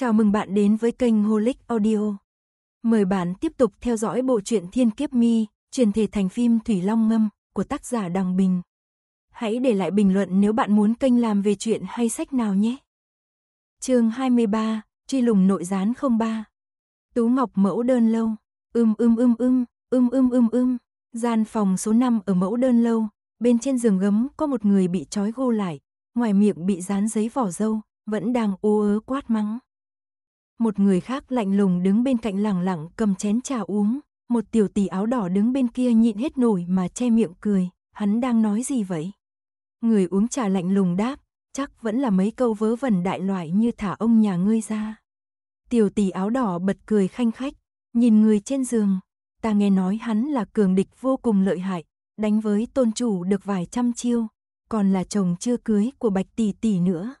Chào mừng bạn đến với kênh Holic Audio. Mời bạn tiếp tục theo dõi bộ truyện Thiên Kiếp Mi, truyền thể thành phim Thủy Long Ngâm của tác giả Đằng Bình. Hãy để lại bình luận nếu bạn muốn kênh làm về chuyện hay sách nào nhé. Chương 23, truy lùng nội gián 03. Tú Ngọc mẫu đơn lâu, ưm ưm ưm ưm, ưm ưm ưm ưm, gian phòng số 5 ở mẫu đơn lâu, bên trên giường gấm có một người bị trói gô lại, ngoài miệng bị dán giấy vỏ dâu, vẫn đang ú ớ quát mắng một người khác lạnh lùng đứng bên cạnh lẳng lặng cầm chén trà uống, một tiểu tỷ áo đỏ đứng bên kia nhịn hết nổi mà che miệng cười, hắn đang nói gì vậy? Người uống trà lạnh lùng đáp, chắc vẫn là mấy câu vớ vẩn đại loại như thả ông nhà ngươi ra. Tiểu tỷ áo đỏ bật cười khanh khách, nhìn người trên giường, ta nghe nói hắn là cường địch vô cùng lợi hại, đánh với tôn chủ được vài trăm chiêu, còn là chồng chưa cưới của bạch tỷ tỷ nữa.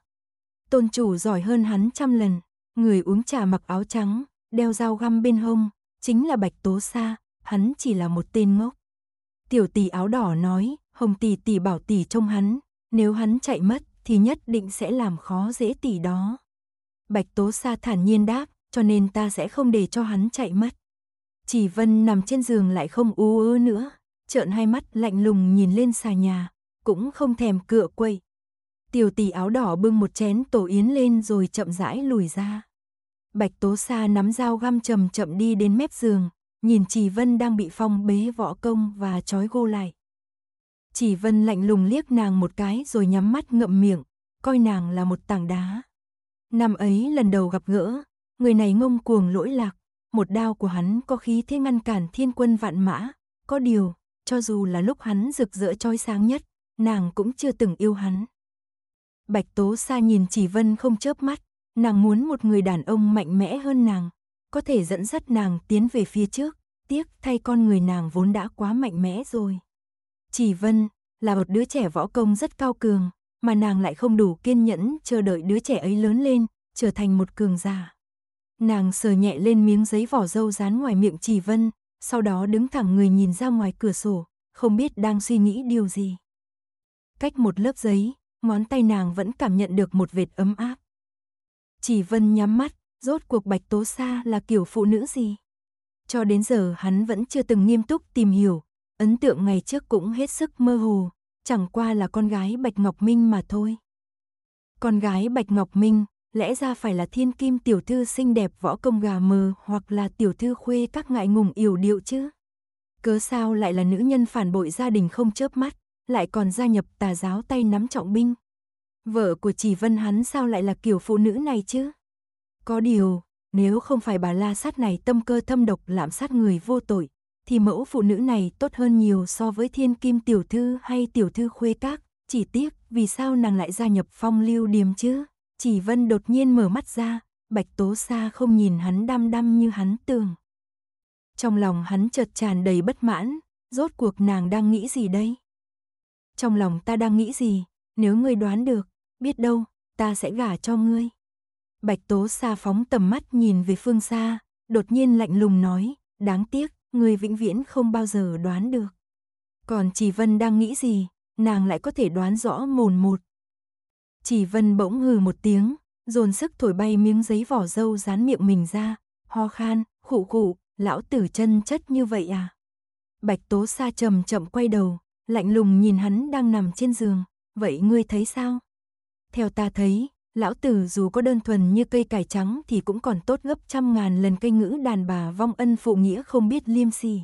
Tôn chủ giỏi hơn hắn trăm lần, Người uống trà mặc áo trắng, đeo dao găm bên hông, chính là Bạch Tố Sa, hắn chỉ là một tên ngốc. Tiểu tỷ áo đỏ nói, Hồng tỷ tỷ bảo tỷ trông hắn, nếu hắn chạy mất thì nhất định sẽ làm khó dễ tỷ đó. Bạch Tố Sa thản nhiên đáp, cho nên ta sẽ không để cho hắn chạy mất. Chỉ Vân nằm trên giường lại không ú ớ nữa, trợn hai mắt lạnh lùng nhìn lên xà nhà, cũng không thèm cựa quậy. Tiểu tỷ áo đỏ bưng một chén tổ yến lên rồi chậm rãi lùi ra. Bạch Tố Sa nắm dao găm chậm chậm đi đến mép giường, nhìn Chỉ Vân đang bị phong bế võ công và trói gô lại. Chỉ Vân lạnh lùng liếc nàng một cái rồi nhắm mắt ngậm miệng, coi nàng là một tảng đá. Năm ấy lần đầu gặp gỡ, người này ngông cuồng lỗi lạc, một đao của hắn có khí thế ngăn cản thiên quân vạn mã, có điều, cho dù là lúc hắn rực rỡ trói sáng nhất, nàng cũng chưa từng yêu hắn. Bạch Tố Sa nhìn Chỉ Vân không chớp mắt, Nàng muốn một người đàn ông mạnh mẽ hơn nàng, có thể dẫn dắt nàng tiến về phía trước, tiếc thay con người nàng vốn đã quá mạnh mẽ rồi. Chỉ Vân là một đứa trẻ võ công rất cao cường, mà nàng lại không đủ kiên nhẫn chờ đợi đứa trẻ ấy lớn lên, trở thành một cường giả. Nàng sờ nhẹ lên miếng giấy vỏ dâu dán ngoài miệng Chỉ Vân, sau đó đứng thẳng người nhìn ra ngoài cửa sổ, không biết đang suy nghĩ điều gì. Cách một lớp giấy, ngón tay nàng vẫn cảm nhận được một vệt ấm áp. Chỉ Vân nhắm mắt, rốt cuộc Bạch Tố Sa là kiểu phụ nữ gì? Cho đến giờ hắn vẫn chưa từng nghiêm túc tìm hiểu, ấn tượng ngày trước cũng hết sức mơ hồ, chẳng qua là con gái Bạch Ngọc Minh mà thôi. Con gái Bạch Ngọc Minh, lẽ ra phải là thiên kim tiểu thư xinh đẹp võ công gà mờ hoặc là tiểu thư khuê các ngại ngùng yểu điệu chứ. Cớ sao lại là nữ nhân phản bội gia đình không chớp mắt, lại còn gia nhập tà giáo tay nắm trọng binh, Vợ của chỉ vân hắn sao lại là kiểu phụ nữ này chứ? Có điều, nếu không phải bà la sát này tâm cơ thâm độc lạm sát người vô tội, thì mẫu phụ nữ này tốt hơn nhiều so với thiên kim tiểu thư hay tiểu thư khuê các. Chỉ tiếc, vì sao nàng lại gia nhập phong lưu điềm chứ? Chỉ vân đột nhiên mở mắt ra, bạch tố xa không nhìn hắn đăm đăm như hắn tưởng. Trong lòng hắn chợt tràn đầy bất mãn, rốt cuộc nàng đang nghĩ gì đây? Trong lòng ta đang nghĩ gì, nếu ngươi đoán được, biết đâu, ta sẽ gả cho ngươi. Bạch Tố xa phóng tầm mắt nhìn về phương xa, đột nhiên lạnh lùng nói, đáng tiếc, ngươi vĩnh viễn không bao giờ đoán được. Còn Chỉ Vân đang nghĩ gì, nàng lại có thể đoán rõ mồn một. Chỉ Vân bỗng hừ một tiếng, dồn sức thổi bay miếng giấy vỏ dâu dán miệng mình ra, ho khan, khụ khụ, lão tử chân chất như vậy à? Bạch Tố xa chậm chậm quay đầu, lạnh lùng nhìn hắn đang nằm trên giường, "Vậy ngươi thấy sao?" Theo ta thấy, lão tử dù có đơn thuần như cây cải trắng thì cũng còn tốt gấp trăm ngàn lần cây ngữ đàn bà vong ân phụ nghĩa không biết liêm sỉ.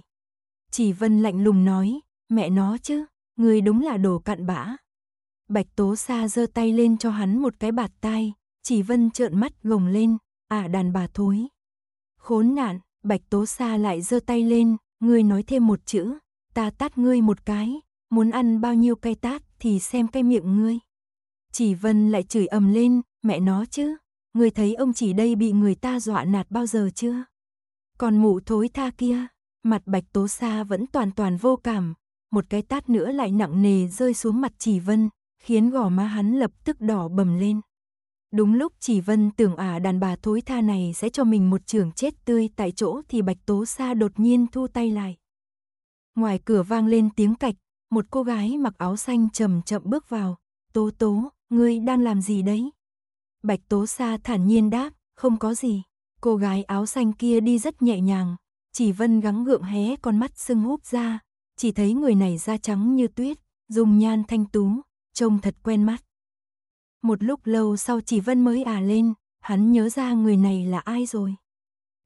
Chỉ Vân lạnh lùng nói, mẹ nó chứ, người đúng là đồ cặn bã. Bạch Tố Sa giơ tay lên cho hắn một cái bạt tai, chỉ Vân trợn mắt gồng lên, à đàn bà thối. Khốn nạn, Bạch Tố Sa lại giơ tay lên, ngươi nói thêm một chữ, ta tát ngươi một cái, muốn ăn bao nhiêu cây tát thì xem cái miệng ngươi. Chỉ Vân lại chửi ầm lên, mẹ nó chứ, người thấy ông chỉ đây bị người ta dọa nạt bao giờ chưa? Còn mụ thối tha kia, mặt bạch tố xa vẫn toàn toàn vô cảm, một cái tát nữa lại nặng nề rơi xuống mặt Chỉ Vân, khiến gò má hắn lập tức đỏ bầm lên. Đúng lúc Chỉ Vân tưởng ả à đàn bà thối tha này sẽ cho mình một trường chết tươi tại chỗ thì Bạch Tố Sa đột nhiên thu tay lại. Ngoài cửa vang lên tiếng cạch, một cô gái mặc áo xanh chậm chậm bước vào, "Tố Tố, ngươi đang làm gì đấy? Bạch Tố Sa thản nhiên đáp, không có gì. Cô gái áo xanh kia đi rất nhẹ nhàng, chỉ vân gắng gượng hé con mắt sưng húp ra, chỉ thấy người này da trắng như tuyết, dùng nhan thanh tú, trông thật quen mắt. Một lúc lâu sau chỉ vân mới à lên, hắn nhớ ra người này là ai rồi.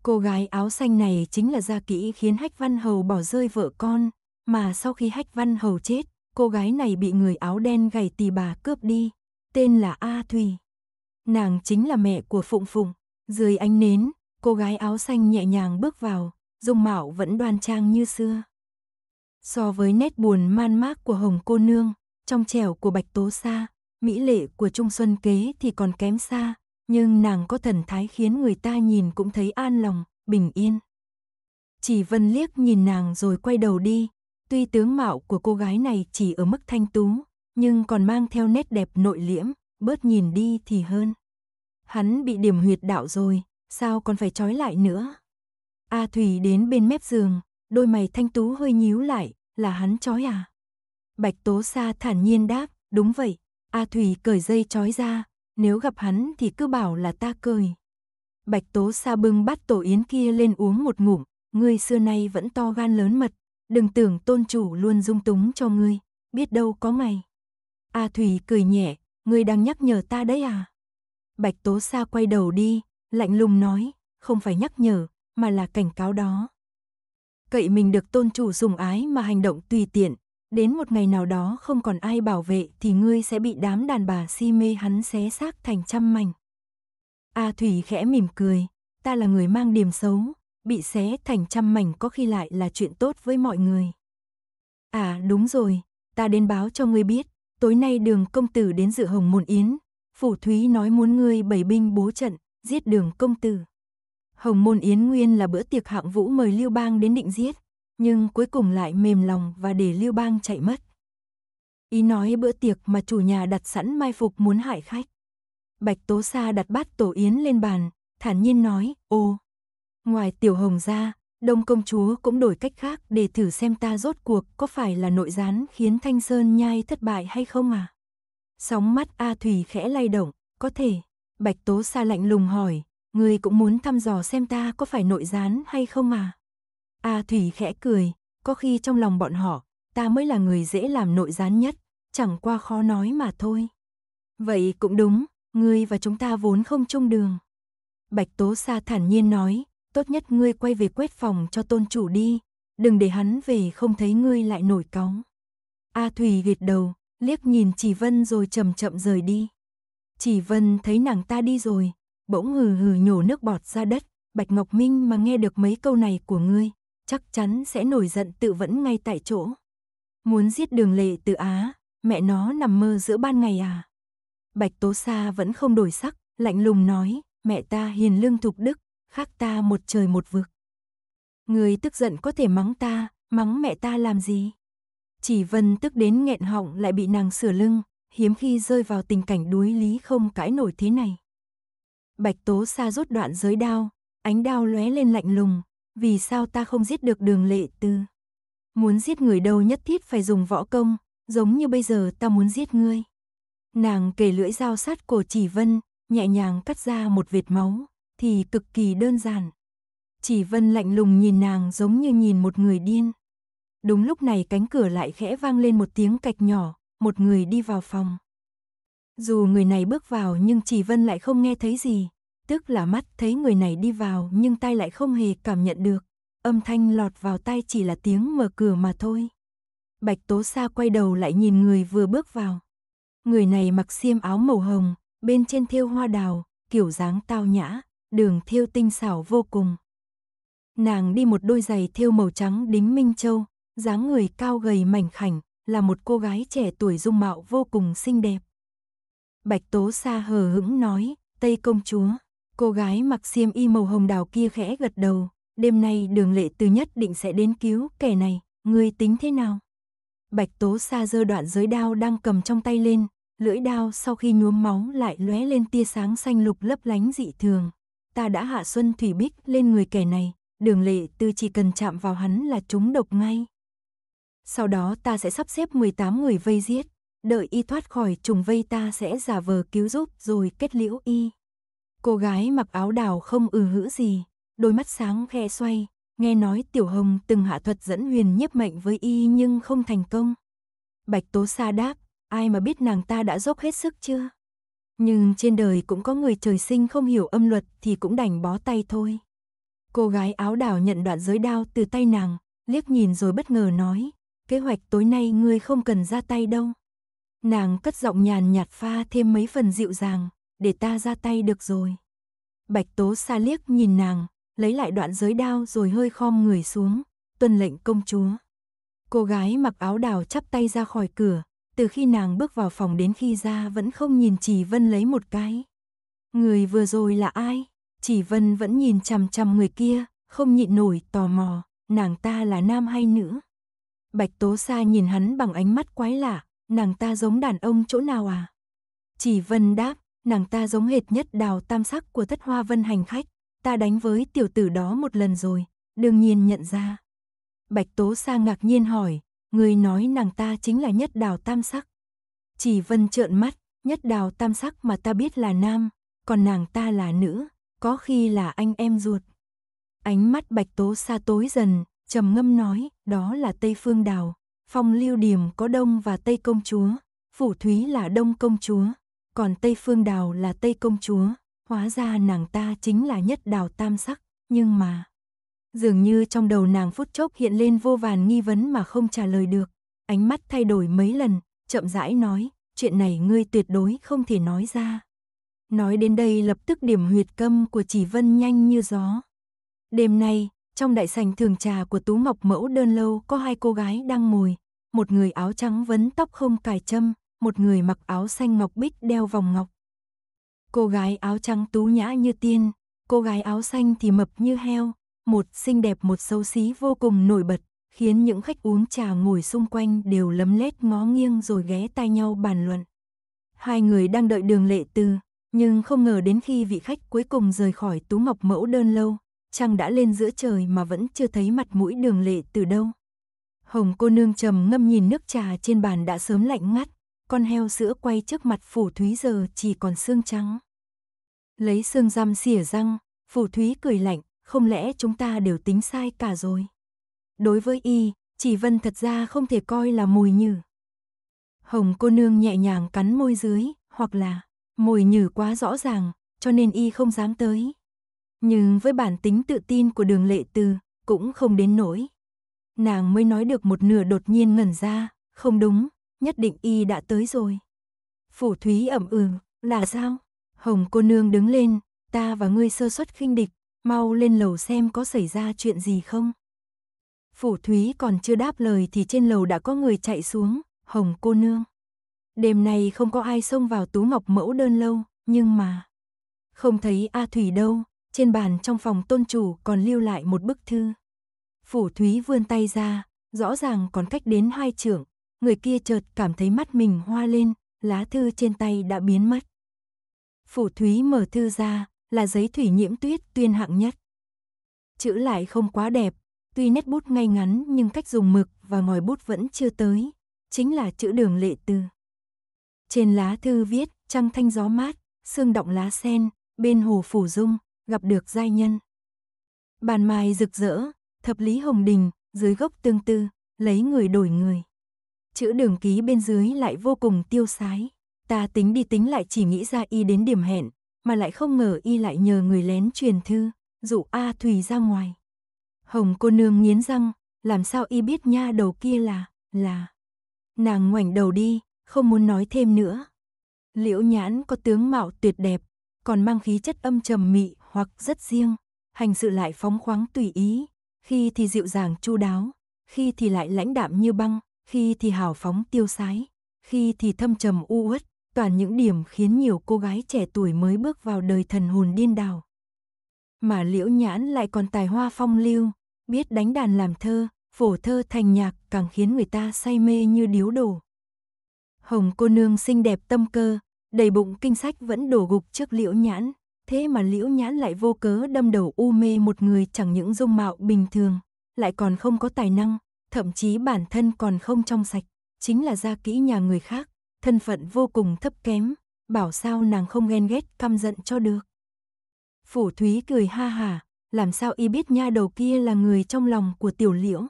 Cô gái áo xanh này chính là gia kỹ khiến Hách Văn Hầu bỏ rơi vợ con, mà sau khi Hách Văn Hầu chết, cô gái này bị người áo đen gầy tì bà cướp đi, tên là A Thùy. Nàng chính là mẹ của Phụng Phụng. Dưới ánh nến, cô gái áo xanh nhẹ nhàng bước vào, dung mạo vẫn đoan trang như xưa. So với nét buồn man mác của Hồng Cô Nương, trong trẻo của Bạch Tố Sa, mỹ lệ của Trung Xuân Kế thì còn kém xa, nhưng nàng có thần thái khiến người ta nhìn cũng thấy an lòng, bình yên. Chỉ Vân liếc nhìn nàng rồi quay đầu đi, tuy tướng mạo của cô gái này chỉ ở mức thanh tú, nhưng còn mang theo nét đẹp nội liễm, bớt nhìn đi thì hơn. Hắn bị điểm huyệt đạo rồi, sao còn phải trói lại nữa? A Thủy đến bên mép giường, đôi mày thanh tú hơi nhíu lại, là hắn trói à? Bạch Tố Sa thản nhiên đáp, đúng vậy, A Thủy cởi dây trói ra, nếu gặp hắn thì cứ bảo là ta cười. Bạch Tố Sa bưng bắt tổ yến kia lên uống một ngụm, ngươi xưa nay vẫn to gan lớn mật, đừng tưởng tôn chủ luôn dung túng cho ngươi, biết đâu có mày A à Thủy cười nhẹ, ngươi đang nhắc nhở ta đấy à? Bạch Tố Sa quay đầu đi, lạnh lùng nói, không phải nhắc nhở, mà là cảnh cáo đó. Cậy mình được tôn chủ sủng ái mà hành động tùy tiện, đến một ngày nào đó không còn ai bảo vệ thì ngươi sẽ bị đám đàn bà si mê hắn xé xác thành trăm mảnh. A à Thủy khẽ mỉm cười, ta là người mang điểm xấu, bị xé thành trăm mảnh có khi lại là chuyện tốt với mọi người. À đúng rồi, ta đến báo cho ngươi biết, tối nay đường công tử đến dự hồng môn yến, phủ thúy nói muốn ngươi bày binh bố trận, giết đường công tử. Hồng môn yến nguyên là bữa tiệc hạng vũ mời Lưu Bang đến định giết, nhưng cuối cùng lại mềm lòng và để Lưu Bang chạy mất. Ý nói bữa tiệc mà chủ nhà đặt sẵn mai phục muốn hại khách. Bạch Tố Sa đặt bát tổ yến lên bàn, thản nhiên nói, ô, ngoài tiểu hồng ra, Đông công chúa cũng đổi cách khác để thử xem ta rốt cuộc có phải là nội gián khiến Thanh Sơn nhai thất bại hay không à? Sóng mắt A Thủy khẽ lay động, có thể. Bạch Tố Sa lạnh lùng hỏi, người cũng muốn thăm dò xem ta có phải nội gián hay không à? A Thủy khẽ cười, có khi trong lòng bọn họ, ta mới là người dễ làm nội gián nhất, chẳng qua khó nói mà thôi. Vậy cũng đúng, ngươi và chúng ta vốn không chung đường. Bạch Tố Sa thản nhiên nói, tốt nhất ngươi quay về quét phòng cho tôn chủ đi, đừng để hắn về không thấy ngươi lại nổi cáu. A à Thủy gật đầu, liếc nhìn Chỉ Vân rồi chậm chậm rời đi. Chỉ Vân thấy nàng ta đi rồi, bỗng hừ hừ nhổ nước bọt ra đất, Bạch Ngọc Minh mà nghe được mấy câu này của ngươi, chắc chắn sẽ nổi giận tự vẫn ngay tại chỗ. Muốn giết đường lệ từ Á, mẹ nó nằm mơ giữa ban ngày à. Bạch Tố Sa vẫn không đổi sắc, lạnh lùng nói, mẹ ta hiền lương thục đức, khác ta một trời một vực. Người tức giận có thể mắng ta, mắng mẹ ta làm gì? Chỉ Vân tức đến nghẹn họng lại bị nàng sửa lưng, hiếm khi rơi vào tình cảnh đuối lý không cãi nổi thế này. Bạch Tố xa rút đoạn giới đao, ánh đao lóe lên lạnh lùng, vì sao ta không giết được đường lệ tư? Muốn giết người đâu nhất thiết phải dùng võ công, giống như bây giờ ta muốn giết ngươi. Nàng kề lưỡi dao sát cổ chỉ vân, nhẹ nhàng cắt ra một vệt máu thì cực kỳ đơn giản. Chỉ Vân lạnh lùng nhìn nàng giống như nhìn một người điên. Đúng lúc này cánh cửa lại khẽ vang lên một tiếng cạch nhỏ, một người đi vào phòng. Dù người này bước vào nhưng Chỉ Vân lại không nghe thấy gì, tức là mắt thấy người này đi vào nhưng tai lại không hề cảm nhận được, âm thanh lọt vào tai chỉ là tiếng mở cửa mà thôi. Bạch Tố Sa quay đầu lại nhìn người vừa bước vào. Người này mặc xiêm áo màu hồng, bên trên thêu hoa đào, kiểu dáng tao nhã, đường thêu tinh xảo vô cùng. Nàng đi một đôi giày thêu màu trắng đính minh châu, dáng người cao gầy mảnh khảnh, là một cô gái trẻ tuổi dung mạo vô cùng xinh đẹp. Bạch Tố Sa hờ hững nói, Tây công chúa, cô gái mặc xiêm y màu hồng đào kia khẽ gật đầu, đêm nay đường lệ từ nhất định sẽ đến cứu kẻ này, ngươi tính thế nào? Bạch Tố Sa giơ đoạn giới đao đang cầm trong tay lên, lưỡi đao sau khi nhuốm máu lại lóe lên tia sáng xanh lục lấp lánh dị thường ta đã hạ xuân thủy bích lên người kẻ này, đường lệ tư chỉ cần chạm vào hắn là chúng độc ngay. Sau đó ta sẽ sắp xếp 18 người vây giết, đợi y thoát khỏi trùng vây ta sẽ giả vờ cứu giúp rồi kết liễu y. Cô gái mặc áo đào không ừ hữ gì, đôi mắt sáng khe xoay, nghe nói Tiểu Hồng từng hạ thuật dẫn huyền nhiếp mệnh với y nhưng không thành công. Bạch Tố Sa đáp, ai mà biết nàng ta đã dốc hết sức chưa? Nhưng trên đời cũng có người trời sinh không hiểu âm luật thì cũng đành bó tay thôi. Cô gái áo đảo nhận đoạn giới đao từ tay nàng, liếc nhìn rồi bất ngờ nói, kế hoạch tối nay ngươi không cần ra tay đâu. Nàng cất giọng nhàn nhạt pha thêm mấy phần dịu dàng, để ta ra tay được rồi. Bạch tố xa liếc nhìn nàng, lấy lại đoạn giới đao rồi hơi khom người xuống, tuân lệnh công chúa. Cô gái mặc áo đào chắp tay ra khỏi cửa, từ khi nàng bước vào phòng đến khi ra vẫn không nhìn Chỉ Vân lấy một cái. Người vừa rồi là ai? Chỉ Vân vẫn nhìn chằm chằm người kia, không nhịn nổi tò mò, nàng ta là nam hay nữ? Bạch Tố Sa nhìn hắn bằng ánh mắt quái lạ, nàng ta giống đàn ông chỗ nào à? Chỉ Vân đáp, nàng ta giống hệt nhất đào tam sắc của thất hoa vân hành khách, ta đánh với tiểu tử đó một lần rồi, đương nhiên nhận ra. Bạch Tố Sa ngạc nhiên hỏi, người nói nàng ta chính là nhất đào tam sắc. Chỉ vân trợn mắt, nhất đào tam sắc mà ta biết là nam, còn nàng ta là nữ, có khi là anh em ruột. Ánh mắt bạch tố xa tối dần, trầm ngâm nói, đó là Tây Phương Đào, phong lưu điểm có Đông và Tây Công Chúa, Phủ Thúy là Đông Công Chúa, còn Tây Phương Đào là Tây Công Chúa, hóa ra nàng ta chính là nhất đào tam sắc, nhưng mà... Dường như trong đầu nàng phút chốc hiện lên vô vàn nghi vấn mà không trả lời được. Ánh mắt thay đổi mấy lần, chậm rãi nói, chuyện này ngươi tuyệt đối không thể nói ra. Nói đến đây lập tức điểm huyệt câm của chỉ vân nhanh như gió. Đêm nay, trong đại sành thường trà của Tú Ngọc Mẫu đơn lâu có hai cô gái đang ngồi, một người áo trắng vấn tóc không cài châm, một người mặc áo xanh ngọc bích đeo vòng ngọc. Cô gái áo trắng tú nhã như tiên, cô gái áo xanh thì mập như heo, một xinh đẹp một xấu xí vô cùng nổi bật, khiến những khách uống trà ngồi xung quanh đều lấm lét ngó nghiêng rồi ghé tai nhau bàn luận. Hai người đang đợi đường lệ tư, nhưng không ngờ đến khi vị khách cuối cùng rời khỏi tú ngọc mẫu đơn lâu, trăng đã lên giữa trời mà vẫn chưa thấy mặt mũi đường lệ từ đâu. Hồng cô nương trầm ngâm nhìn nước trà trên bàn đã sớm lạnh ngắt, con heo sữa quay trước mặt phủ thúy giờ chỉ còn xương trắng. Lấy xương răm xỉa răng, phủ thúy cười lạnh, không lẽ chúng ta đều tính sai cả rồi? Đối với y, chỉ vân thật ra không thể coi là mùi nhử. Hồng cô nương nhẹ nhàng cắn môi dưới, hoặc là mùi nhử quá rõ ràng, cho nên y không dám tới. Nhưng với bản tính tự tin của đường lệ từ cũng không đến nỗi. Nàng mới nói được một nửa đột nhiên ngẩn ra, không đúng, nhất định y đã tới rồi. Phủ thúy ẩm ừ, là sao? Hồng cô nương đứng lên, ta và ngươi sơ suất khinh địch, mau lên lầu xem có xảy ra chuyện gì không. Phủ Thúy còn chưa đáp lời thì trên lầu đã có người chạy xuống, Hồng cô nương. Đêm nay không có ai xông vào Tú Ngọc mẫu đơn lâu, nhưng mà... Không thấy A Thủy đâu, trên bàn trong phòng tôn chủ còn lưu lại một bức thư. Phủ Thúy vươn tay ra, rõ ràng còn cách đến hai trưởng, người kia chợt cảm thấy mắt mình hoa lên, lá thư trên tay đã biến mất. Phủ Thúy mở thư ra, là giấy thủy nhiễm tuyết tuyên hạng nhất. Chữ lại không quá đẹp, tuy nét bút ngay ngắn nhưng cách dùng mực và ngòi bút vẫn chưa tới, chính là chữ đường lệ tư. Trên lá thư viết, trăng thanh gió mát, sương động lá sen, bên hồ phủ dung, gặp được giai nhân. Bàn mai rực rỡ, thập lý hồng đình, dưới gốc tương tư, lấy người đổi người. Chữ đường ký bên dưới lại vô cùng tiêu sái. Ta tính đi tính lại chỉ nghĩ ra y đến điểm hẹn, mà lại không ngờ y lại nhờ người lén truyền thư, dụ A Thùy ra ngoài. Hồng cô nương nghiến răng, làm sao y biết nha đầu kia là, là. Nàng ngoảnh đầu đi, không muốn nói thêm nữa. Liễu nhãn có tướng mạo tuyệt đẹp, còn mang khí chất âm trầm mị hoặc rất riêng, hành sự lại phóng khoáng tùy ý, khi thì dịu dàng chu đáo, khi thì lại lãnh đạm như băng, khi thì hào phóng tiêu sái, khi thì thâm trầm u uất, toàn những điểm khiến nhiều cô gái trẻ tuổi mới bước vào đời thần hồn điên đảo. Mà Liễu Nhãn lại còn tài hoa phong lưu, biết đánh đàn làm thơ, phổ thơ thành nhạc càng khiến người ta say mê như điếu đổ. Hồng cô nương xinh đẹp tâm cơ, đầy bụng kinh sách vẫn đổ gục trước Liễu Nhãn, thế mà Liễu Nhãn lại vô cớ đâm đầu u mê một người chẳng những dung mạo bình thường, lại còn không có tài năng, thậm chí bản thân còn không trong sạch, chính là gia kỹ nhà người khác, thân phận vô cùng thấp kém, bảo sao nàng không ghen ghét căm giận cho được. Phủ Thúy cười ha hả, làm sao y biết nha đầu kia là người trong lòng của tiểu liễu.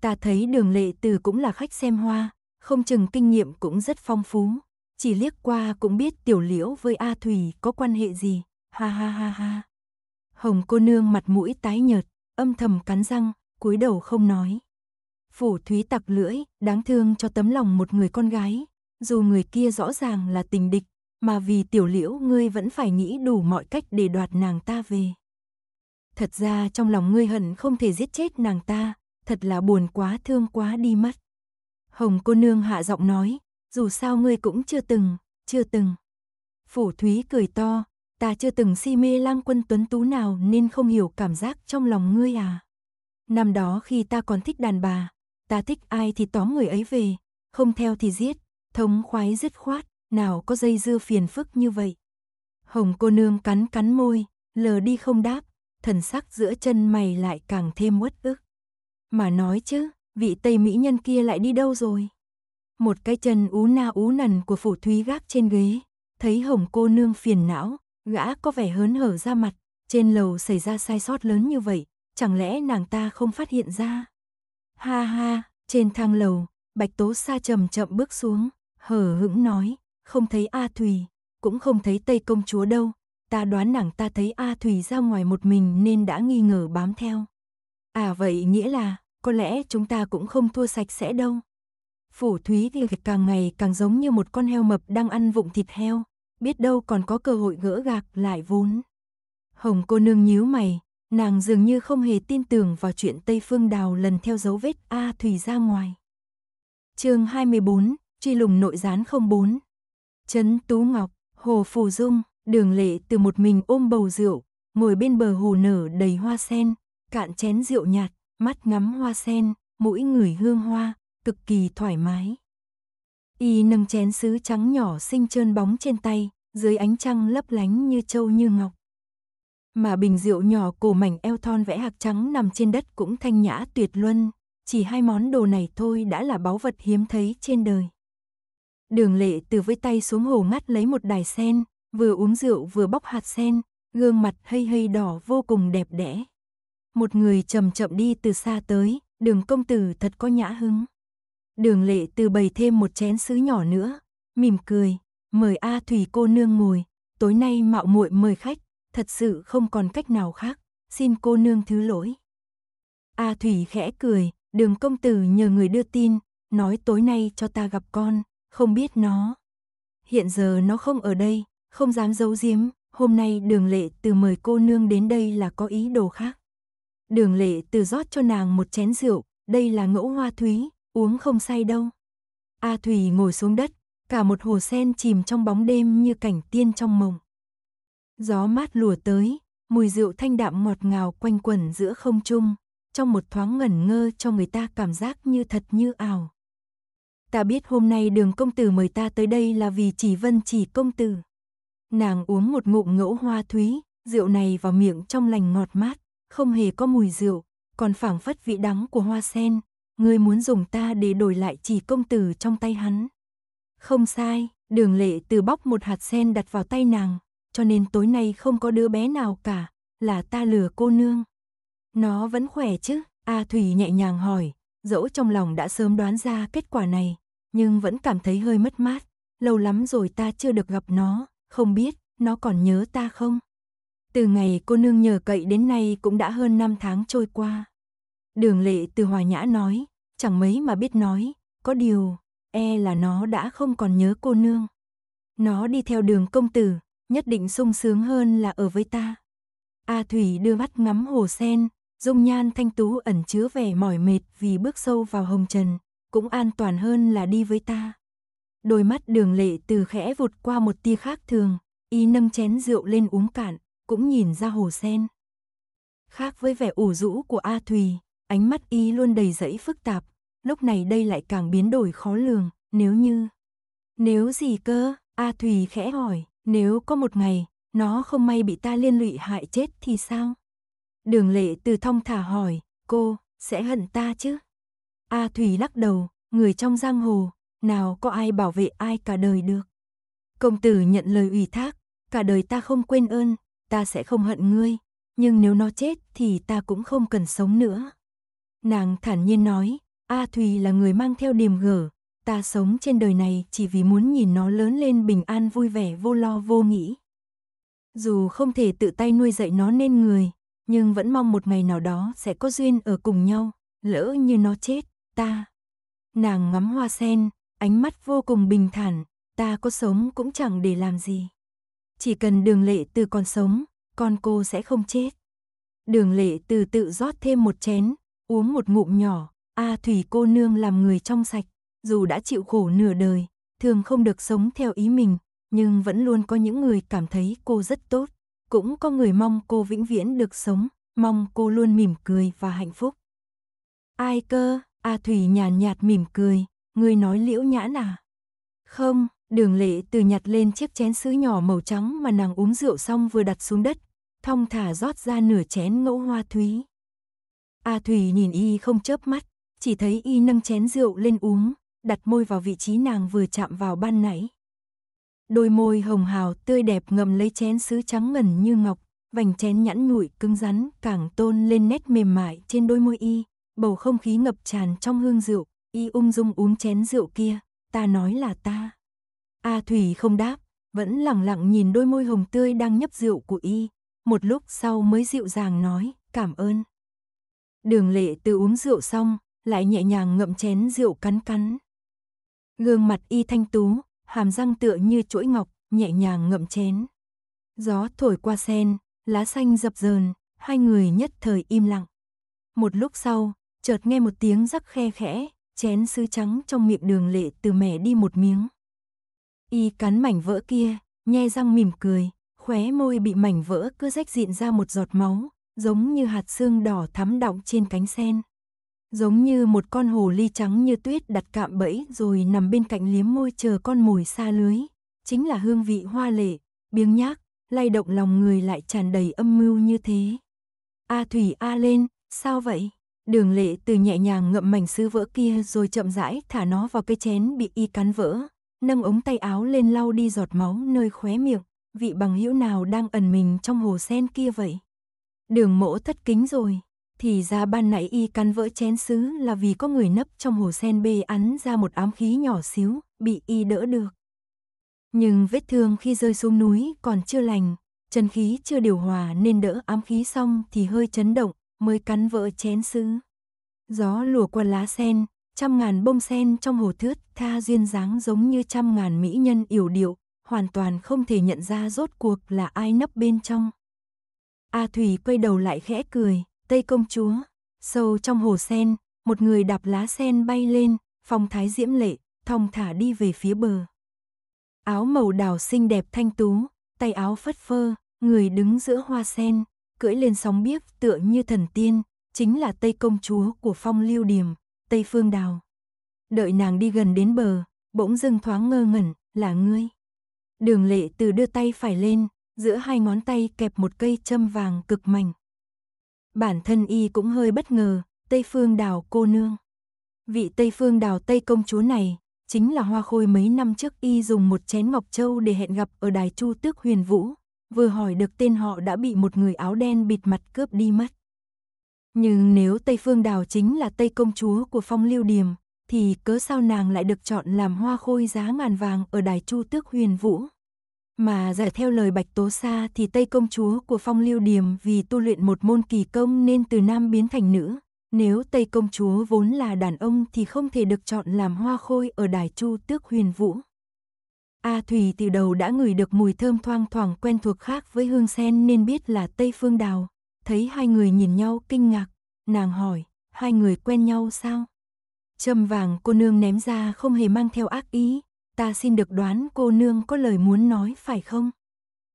Ta thấy đường lệ từ cũng là khách xem hoa, không chừng kinh nghiệm cũng rất phong phú, chỉ liếc qua cũng biết tiểu liễu với A Thủy có quan hệ gì, ha ha ha ha. Hồng cô nương mặt mũi tái nhợt, âm thầm cắn răng, cúi đầu không nói. Phủ Thúy tặc lưỡi, đáng thương cho tấm lòng một người con gái, dù người kia rõ ràng là tình địch, mà vì tiểu liễu ngươi vẫn phải nghĩ đủ mọi cách để đoạt nàng ta về. Thật ra trong lòng ngươi hận không thể giết chết nàng ta, thật là buồn quá thương quá đi mất. Hồng cô nương hạ giọng nói, dù sao ngươi cũng chưa từng, chưa từng. Phủ Thúy cười to, ta chưa từng si mê lang quân tuấn tú nào nên không hiểu cảm giác trong lòng ngươi à. Năm đó khi ta còn thích đàn bà, ta thích ai thì tóm người ấy về, không theo thì giết, Thống khoái dứt khoát, nào có dây dưa phiền phức như vậy. Hồng cô nương cắn cắn môi, lờ đi không đáp, thần sắc giữa chân mày lại càng thêm uất ức. Mà nói chứ, vị Tây Mỹ nhân kia lại đi đâu rồi? Một cái chân ú na ú nần của phủ thúy gác trên ghế, thấy hồng cô nương phiền não, gã có vẻ hớn hở ra mặt, trên lầu xảy ra sai sót lớn như vậy, chẳng lẽ nàng ta không phát hiện ra? Ha ha, trên thang lầu, bạch tố sa chậm chậm bước xuống, hờ hững nói, không thấy A Thùy, cũng không thấy Tây Công Chúa đâu, ta đoán nàng ta thấy A Thùy ra ngoài một mình nên đã nghi ngờ bám theo. À vậy nghĩa là, có lẽ chúng ta cũng không thua sạch sẽ đâu. Phủ Thúy thì càng ngày càng giống như một con heo mập đang ăn vụng thịt heo, biết đâu còn có cơ hội gỡ gạc lại vốn. Hồng cô nương nhíu mày, nàng dường như không hề tin tưởng vào chuyện Tây Phương Đào lần theo dấu vết A Thùy ra ngoài. chương 24, truy lùng nội gián không 04. Trấn Tú Ngọc, Hồ Phù Dung, đường lệ từ một mình ôm bầu rượu, ngồi bên bờ hồ nở đầy hoa sen, cạn chén rượu nhạt, mắt ngắm hoa sen, mũi ngửi hương hoa, cực kỳ thoải mái. Y nâng chén sứ trắng nhỏ xinh trơn bóng trên tay, dưới ánh trăng lấp lánh như châu như ngọc. Mà bình rượu nhỏ cổ mảnh eo thon vẽ hạc trắng nằm trên đất cũng thanh nhã tuyệt luân, chỉ hai món đồ này thôi đã là báu vật hiếm thấy trên đời. Đường lệ từ với tay xuống hồ ngắt lấy một đài sen, vừa uống rượu vừa bóc hạt sen, gương mặt hây hây đỏ vô cùng đẹp đẽ. Một người chậm chậm đi từ xa tới, đường công tử thật có nhã hứng. Đường lệ từ bày thêm một chén sứ nhỏ nữa, mỉm cười, mời A Thủy cô nương ngồi, tối nay mạo muội mời khách, thật sự không còn cách nào khác, xin cô nương thứ lỗi. A Thủy khẽ cười, đường công tử nhờ người đưa tin, nói tối nay cho ta gặp con, không biết nó. Hiện giờ nó không ở đây, không dám giấu giếm, hôm nay đường lệ từ mời cô nương đến đây là có ý đồ khác. Đường lệ từ rót cho nàng một chén rượu, đây là ngẫu hoa thúy, uống không say đâu. A Thủy ngồi xuống đất, cả một hồ sen chìm trong bóng đêm như cảnh tiên trong mộng. Gió mát lùa tới, mùi rượu thanh đạm ngọt ngào quanh quẩn giữa không trung, trong một thoáng ngẩn ngơ cho người ta cảm giác như thật như ảo ta biết hôm nay đường công tử mời ta tới đây là vì chỉ vân chỉ công tử. Nàng uống một ngụm ngẫu hoa thúy, rượu này vào miệng trong lành ngọt mát, không hề có mùi rượu, còn phảng phất vị đắng của hoa sen. Ngươi muốn dùng ta để đổi lại chỉ công tử trong tay hắn. Không sai, đường lệ từ bóc một hạt sen đặt vào tay nàng, cho nên tối nay không có đứa bé nào cả, là ta lừa cô nương. Nó vẫn khỏe chứ? A Thủy nhẹ nhàng hỏi, Dẫu trong lòng đã sớm đoán ra kết quả này, nhưng vẫn cảm thấy hơi mất mát. Lâu lắm rồi ta chưa được gặp nó, không biết nó còn nhớ ta không? Từ ngày cô nương nhờ cậy đến nay cũng đã hơn 5 tháng trôi qua. Đường lệ từ hòa nhã nói, chẳng mấy mà biết nói, có điều, e là nó đã không còn nhớ cô nương. Nó đi theo đường công tử, nhất định sung sướng hơn là ở với ta. A Thủy đưa mắt ngắm hồ sen, Dung nhan thanh tú ẩn chứa vẻ mỏi mệt vì bước sâu vào hồng trần, cũng an toàn hơn là đi với ta. Đôi mắt đường lệ từ khẽ vụt qua một tia khác thường, y nâng chén rượu lên uống cạn, cũng nhìn ra hồ sen. Khác với vẻ ủ rũ của A Thùy, ánh mắt y luôn đầy rẫy phức tạp, lúc này đây lại càng biến đổi khó lường, nếu như... Nếu gì cơ? A Thùy khẽ hỏi, nếu có một ngày, nó không may bị ta liên lụy hại chết thì sao? Đường lệ từ thong thả hỏi, cô, sẽ hận ta chứ? A Thủy lắc đầu, người trong giang hồ, nào có ai bảo vệ ai cả đời được. Công tử nhận lời ủy thác, cả đời ta không quên ơn, ta sẽ không hận ngươi, nhưng nếu nó chết thì ta cũng không cần sống nữa. Nàng thản nhiên nói, A thủy là người mang theo điềm gở, ta sống trên đời này chỉ vì muốn nhìn nó lớn lên bình an vui vẻ vô lo vô nghĩ. Dù không thể tự tay nuôi dạy nó nên người, nhưng vẫn mong một ngày nào đó sẽ có duyên ở cùng nhau, lỡ như nó chết, ta. Nàng ngắm hoa sen, ánh mắt vô cùng bình thản, ta có sống cũng chẳng để làm gì. Chỉ cần đường lệ từ còn sống, con cô sẽ không chết. Đường lệ từ tự rót thêm một chén, uống một ngụm nhỏ, A Thủy cô nương làm người trong sạch, dù đã chịu khổ nửa đời, thường không được sống theo ý mình, nhưng vẫn luôn có những người cảm thấy cô rất tốt cũng có người mong cô vĩnh viễn được sống, mong cô luôn mỉm cười và hạnh phúc. Ai cơ, A Thủy nhàn nhạt mỉm cười, người nói liễu nhãn à? Không, đường lệ từ nhặt lên chiếc chén sứ nhỏ màu trắng mà nàng uống rượu xong vừa đặt xuống đất, thong thả rót ra nửa chén ngẫu hoa thúy. A Thủy nhìn y không chớp mắt, chỉ thấy y nâng chén rượu lên uống, đặt môi vào vị trí nàng vừa chạm vào ban nãy đôi môi hồng hào tươi đẹp ngậm lấy chén sứ trắng ngần như ngọc, vành chén nhẵn nhụi cứng rắn càng tôn lên nét mềm mại trên đôi môi y, bầu không khí ngập tràn trong hương rượu, y ung dung uống chén rượu kia, ta nói là ta. A Thủy không đáp, vẫn lặng lặng nhìn đôi môi hồng tươi đang nhấp rượu của y, một lúc sau mới dịu dàng nói, cảm ơn. Đường lệ từ uống rượu xong, lại nhẹ nhàng ngậm chén rượu cắn cắn. Gương mặt y thanh tú, hàm răng tựa như chuỗi ngọc, nhẹ nhàng ngậm chén. Gió thổi qua sen, lá xanh dập dờn, hai người nhất thời im lặng. Một lúc sau, chợt nghe một tiếng rắc khe khẽ, chén sứ trắng trong miệng đường lệ từ mẻ đi một miếng. Y cắn mảnh vỡ kia, nhe răng mỉm cười, khóe môi bị mảnh vỡ cứ rách diện ra một giọt máu, giống như hạt xương đỏ thắm đọng trên cánh sen giống như một con hồ ly trắng như tuyết đặt cạm bẫy rồi nằm bên cạnh liếm môi chờ con mồi xa lưới. Chính là hương vị hoa lệ, biếng nhác, lay động lòng người lại tràn đầy âm mưu như thế. A Thủy A lên, sao vậy? Đường lệ từ nhẹ nhàng ngậm mảnh sứ vỡ kia rồi chậm rãi thả nó vào cái chén bị y cắn vỡ, nâng ống tay áo lên lau đi giọt máu nơi khóe miệng, vị bằng hữu nào đang ẩn mình trong hồ sen kia vậy? Đường mỗ thất kính rồi thì ra ban nãy y cắn vỡ chén sứ là vì có người nấp trong hồ sen bê ắn ra một ám khí nhỏ xíu, bị y đỡ được. Nhưng vết thương khi rơi xuống núi còn chưa lành, chân khí chưa điều hòa nên đỡ ám khí xong thì hơi chấn động, mới cắn vỡ chén sứ. Gió lùa qua lá sen, trăm ngàn bông sen trong hồ thướt tha duyên dáng giống như trăm ngàn mỹ nhân yểu điệu, hoàn toàn không thể nhận ra rốt cuộc là ai nấp bên trong. A Thủy quay đầu lại khẽ cười, Tây công chúa, sâu trong hồ sen, một người đạp lá sen bay lên, phong thái diễm lệ, thong thả đi về phía bờ. Áo màu đào xinh đẹp thanh tú, tay áo phất phơ, người đứng giữa hoa sen, cưỡi lên sóng biếc tựa như thần tiên, chính là Tây công chúa của phong lưu điểm, Tây Phương Đào. Đợi nàng đi gần đến bờ, bỗng dưng thoáng ngơ ngẩn, là ngươi. Đường lệ từ đưa tay phải lên, giữa hai ngón tay kẹp một cây châm vàng cực mảnh, Bản thân y cũng hơi bất ngờ, Tây Phương Đào cô nương. Vị Tây Phương Đào Tây công chúa này, chính là hoa khôi mấy năm trước y dùng một chén ngọc châu để hẹn gặp ở đài chu tước huyền vũ, vừa hỏi được tên họ đã bị một người áo đen bịt mặt cướp đi mất. Nhưng nếu Tây Phương Đào chính là Tây công chúa của phong lưu điềm, thì cớ sao nàng lại được chọn làm hoa khôi giá ngàn vàng ở đài chu tước huyền vũ? Mà giải theo lời Bạch Tố Sa thì Tây Công Chúa của Phong Lưu Điềm vì tu luyện một môn kỳ công nên từ nam biến thành nữ. Nếu Tây Công Chúa vốn là đàn ông thì không thể được chọn làm hoa khôi ở Đài Chu Tước Huyền Vũ. A thủy từ đầu đã ngửi được mùi thơm thoang thoảng quen thuộc khác với hương sen nên biết là Tây Phương Đào. Thấy hai người nhìn nhau kinh ngạc, nàng hỏi, hai người quen nhau sao? Trầm vàng cô nương ném ra không hề mang theo ác ý, ta xin được đoán cô nương có lời muốn nói phải không?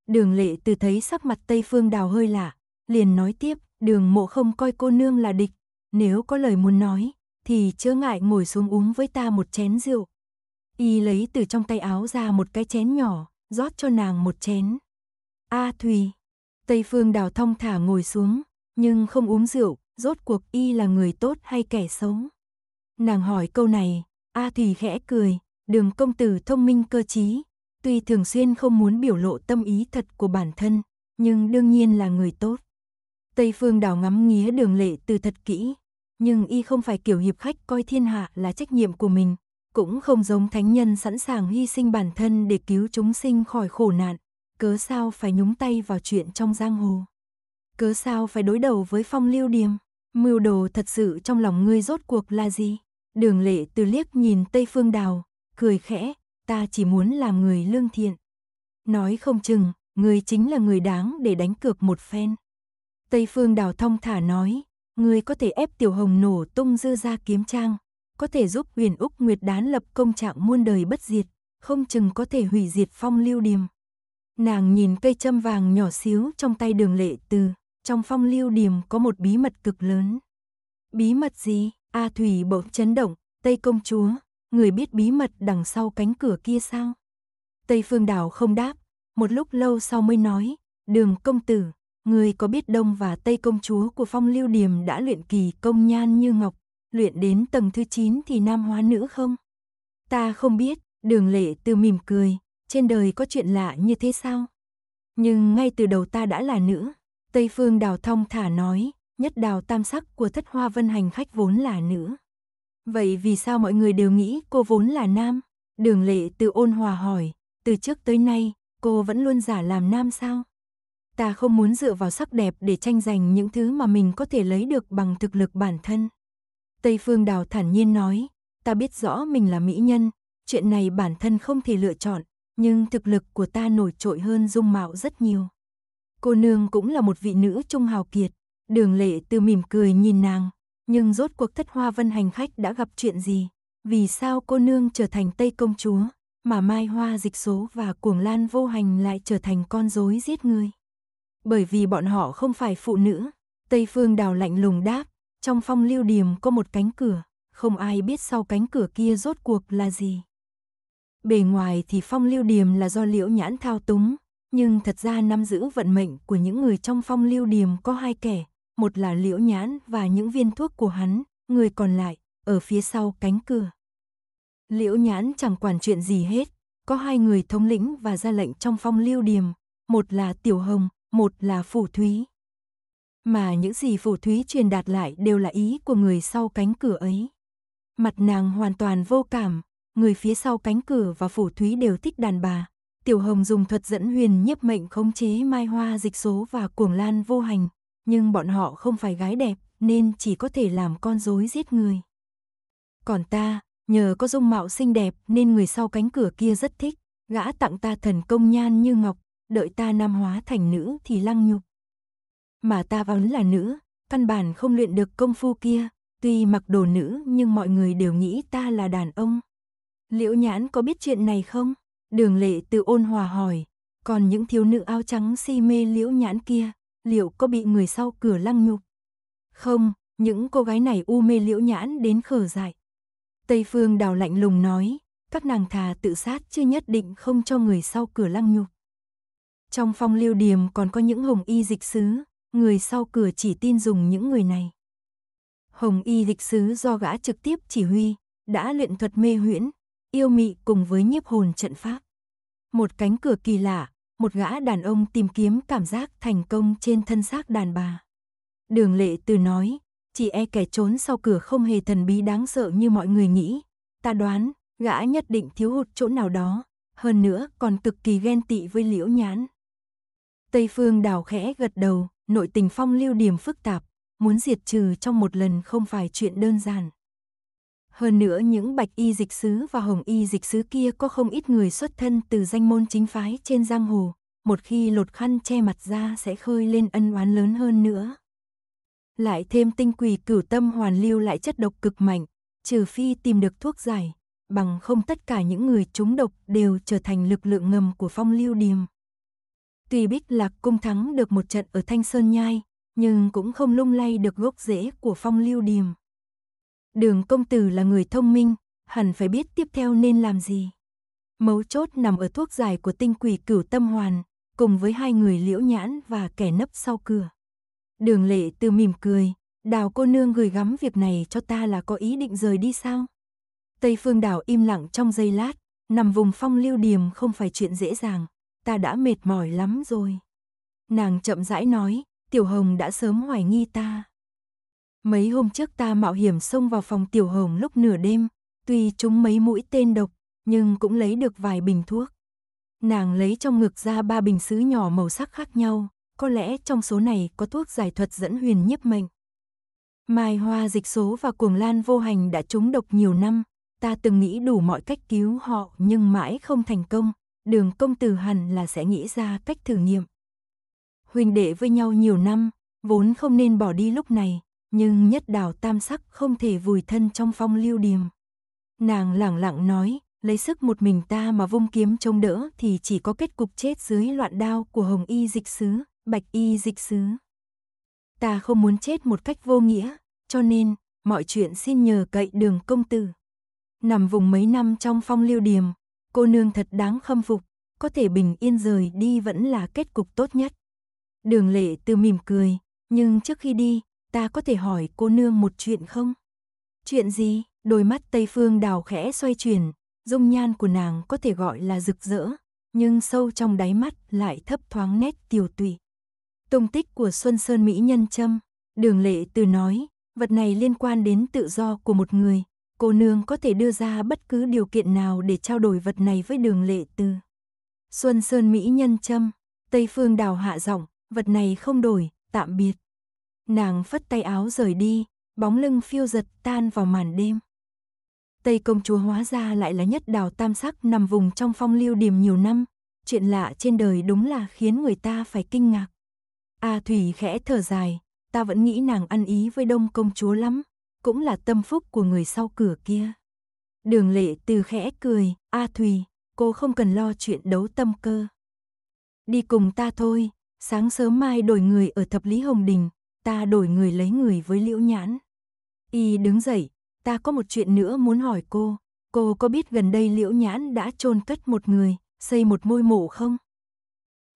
Đường lệ từ thấy sắc mặt Tây Phương Đào hơi lạ, liền nói tiếp, đường mộ không coi cô nương là địch, nếu có lời muốn nói, thì chớ ngại ngồi xuống uống với ta một chén rượu. Y lấy từ trong tay áo ra một cái chén nhỏ, rót cho nàng một chén. A Thùy, Tây Phương Đào thong thả ngồi xuống, nhưng không uống rượu, rốt cuộc Y là người tốt hay kẻ xấu? Nàng hỏi câu này, A Thùy khẽ cười, Đường công tử thông minh cơ trí, tuy thường xuyên không muốn biểu lộ tâm ý thật của bản thân, nhưng đương nhiên là người tốt. Tây Phương Đào ngắm nghía đường lệ từ thật kỹ, nhưng y không phải kiểu hiệp khách coi thiên hạ là trách nhiệm của mình, cũng không giống thánh nhân sẵn sàng hy sinh bản thân để cứu chúng sinh khỏi khổ nạn, cớ sao phải nhúng tay vào chuyện trong giang hồ. Cớ sao phải đối đầu với phong lưu điềm, mưu đồ thật sự trong lòng ngươi rốt cuộc là gì? Đường lệ từ liếc nhìn Tây Phương Đào, cười khẽ, ta chỉ muốn làm người lương thiện. Nói không chừng, người chính là người đáng để đánh cược một phen. Tây Phương Đào thông thả nói, người có thể ép Tiểu Hồng nổ tung dư ra kiếm trang, có thể giúp Huyền Úc Nguyệt đán lập công trạng muôn đời bất diệt, không chừng có thể hủy diệt phong lưu điềm. Nàng nhìn cây châm vàng nhỏ xíu trong tay đường lệ từ, trong phong lưu điềm có một bí mật cực lớn. Bí mật gì? A Thủy bỗng chấn động, Tây Công Chúa, người biết bí mật đằng sau cánh cửa kia sao? Tây Phương Đào không đáp, một lúc lâu sau mới nói, đường công tử, người có biết đông và tây công chúa của phong lưu điềm đã luyện kỳ công nhan như ngọc, luyện đến tầng thứ 9 thì nam hóa nữ không? Ta không biết, đường lệ từ mỉm cười, trên đời có chuyện lạ như thế sao? Nhưng ngay từ đầu ta đã là nữ, Tây Phương Đào thông thả nói, nhất đào tam sắc của thất hoa vân hành khách vốn là nữ. Vậy vì sao mọi người đều nghĩ cô vốn là nam? Đường lệ từ ôn hòa hỏi, từ trước tới nay, cô vẫn luôn giả làm nam sao? Ta không muốn dựa vào sắc đẹp để tranh giành những thứ mà mình có thể lấy được bằng thực lực bản thân. Tây Phương Đào thản nhiên nói, ta biết rõ mình là mỹ nhân, chuyện này bản thân không thể lựa chọn, nhưng thực lực của ta nổi trội hơn dung mạo rất nhiều. Cô nương cũng là một vị nữ trung hào kiệt, đường lệ từ mỉm cười nhìn nàng, nhưng rốt cuộc thất hoa vân hành khách đã gặp chuyện gì? Vì sao cô nương trở thành Tây Công Chúa, mà Mai Hoa dịch số và Cuồng Lan vô hành lại trở thành con rối giết người? Bởi vì bọn họ không phải phụ nữ. Tây Phương Đào lạnh lùng đáp, trong phong lưu điểm có một cánh cửa, không ai biết sau cánh cửa kia rốt cuộc là gì. Bề ngoài thì phong lưu điểm là do liễu nhãn thao túng, nhưng thật ra nắm giữ vận mệnh của những người trong phong lưu điểm có hai kẻ, một là liễu nhãn và những viên thuốc của hắn, người còn lại, ở phía sau cánh cửa. Liễu nhãn chẳng quản chuyện gì hết, có hai người thống lĩnh và ra lệnh trong phong lưu điềm, một là Tiểu Hồng, một là Phủ Thúy. Mà những gì Phủ Thúy truyền đạt lại đều là ý của người sau cánh cửa ấy. Mặt nàng hoàn toàn vô cảm, người phía sau cánh cửa và Phủ Thúy đều thích đàn bà. Tiểu Hồng dùng thuật dẫn huyền nhiếp mệnh khống chế mai hoa dịch số và cuồng lan vô hành, nhưng bọn họ không phải gái đẹp nên chỉ có thể làm con rối giết người. Còn ta, nhờ có dung mạo xinh đẹp nên người sau cánh cửa kia rất thích, gã tặng ta thần công nhan như ngọc, đợi ta nam hóa thành nữ thì lăng nhục. Mà ta vốn là nữ, căn bản không luyện được công phu kia, tuy mặc đồ nữ nhưng mọi người đều nghĩ ta là đàn ông. Liễu nhãn có biết chuyện này không? Đường lệ tự ôn hòa hỏi, còn những thiếu nữ áo trắng si mê liễu nhãn kia, liệu có bị người sau cửa lăng nhục? Không, những cô gái này u mê liễu nhãn đến khở dại. Tây Phương Đào lạnh lùng nói, các nàng thà tự sát chưa nhất định không cho người sau cửa lăng nhục. Trong phong lưu điềm còn có những hồng y dịch sứ, người sau cửa chỉ tin dùng những người này. Hồng y dịch sứ do gã trực tiếp chỉ huy, đã luyện thuật mê huyễn, yêu mị cùng với nhiếp hồn trận pháp. Một cánh cửa kỳ lạ, một gã đàn ông tìm kiếm cảm giác thành công trên thân xác đàn bà. Đường lệ từ nói, chỉ e kẻ trốn sau cửa không hề thần bí đáng sợ như mọi người nghĩ. Ta đoán, gã nhất định thiếu hụt chỗ nào đó, hơn nữa còn cực kỳ ghen tị với liễu nhãn. Tây phương đào khẽ gật đầu, nội tình phong lưu điểm phức tạp, muốn diệt trừ trong một lần không phải chuyện đơn giản. Hơn nữa những bạch y dịch sứ và hồng y dịch sứ kia có không ít người xuất thân từ danh môn chính phái trên giang hồ, một khi lột khăn che mặt ra sẽ khơi lên ân oán lớn hơn nữa. Lại thêm tinh quỷ cửu tâm hoàn lưu lại chất độc cực mạnh, trừ phi tìm được thuốc giải, bằng không tất cả những người trúng độc đều trở thành lực lượng ngầm của phong lưu điềm. Tuy Bích Lạc Cung thắng được một trận ở Thanh Sơn Nhai, nhưng cũng không lung lay được gốc rễ của phong lưu điềm. Đường công tử là người thông minh, hẳn phải biết tiếp theo nên làm gì. Mấu chốt nằm ở thuốc giải của tinh quỷ cửu tâm hoàn, cùng với hai người liễu nhãn và kẻ nấp sau cửa. Đường lệ từ mỉm cười, đào cô nương gửi gắm việc này cho ta là có ý định rời đi sao? Tây phương đảo im lặng trong giây lát, nằm vùng phong lưu điềm không phải chuyện dễ dàng, ta đã mệt mỏi lắm rồi. Nàng chậm rãi nói, tiểu hồng đã sớm hoài nghi ta. Mấy hôm trước ta mạo hiểm xông vào phòng tiểu hồng lúc nửa đêm, tuy chúng mấy mũi tên độc, nhưng cũng lấy được vài bình thuốc. Nàng lấy trong ngực ra ba bình sứ nhỏ màu sắc khác nhau, có lẽ trong số này có thuốc giải thuật dẫn huyền nhiếp mệnh. Mai hoa dịch số và cuồng lan vô hành đã trúng độc nhiều năm, ta từng nghĩ đủ mọi cách cứu họ nhưng mãi không thành công, đường công tử hẳn là sẽ nghĩ ra cách thử nghiệm. Huỳnh đệ với nhau nhiều năm, vốn không nên bỏ đi lúc này, nhưng nhất đào tam sắc không thể vùi thân trong phong lưu điềm. Nàng lẳng lặng nói, lấy sức một mình ta mà vung kiếm chống đỡ thì chỉ có kết cục chết dưới loạn đao của hồng y dịch sứ, bạch y dịch sứ. Ta không muốn chết một cách vô nghĩa, cho nên, mọi chuyện xin nhờ cậy đường công tử. Nằm vùng mấy năm trong phong lưu điềm, cô nương thật đáng khâm phục, có thể bình yên rời đi vẫn là kết cục tốt nhất. Đường lệ từ mỉm cười, nhưng trước khi đi, ta có thể hỏi cô nương một chuyện không? Chuyện gì? Đôi mắt Tây Phương đào khẽ xoay chuyển, dung nhan của nàng có thể gọi là rực rỡ, nhưng sâu trong đáy mắt lại thấp thoáng nét tiều tụy. Tông tích của Xuân Sơn Mỹ Nhân Trâm, đường lệ từ nói, vật này liên quan đến tự do của một người, cô nương có thể đưa ra bất cứ điều kiện nào để trao đổi vật này với đường lệ từ. Xuân Sơn Mỹ Nhân Trâm, Tây Phương Đào hạ giọng, vật này không đổi, tạm biệt. Nàng phất tay áo rời đi, bóng lưng phiêu giật tan vào màn đêm. Tây công chúa hóa ra lại là nhất đào tam sắc nằm vùng trong phong lưu điểm nhiều năm. Chuyện lạ trên đời đúng là khiến người ta phải kinh ngạc. A Thủy khẽ thở dài, ta vẫn nghĩ nàng ăn ý với đông công chúa lắm, cũng là tâm phúc của người sau cửa kia. Đường lệ từ khẽ cười, A thủy cô không cần lo chuyện đấu tâm cơ. Đi cùng ta thôi, sáng sớm mai đổi người ở thập lý Hồng Đình, ta đổi người lấy người với liễu nhãn. Y đứng dậy, ta có một chuyện nữa muốn hỏi cô, cô có biết gần đây liễu nhãn đã chôn cất một người, xây một ngôi mộ không?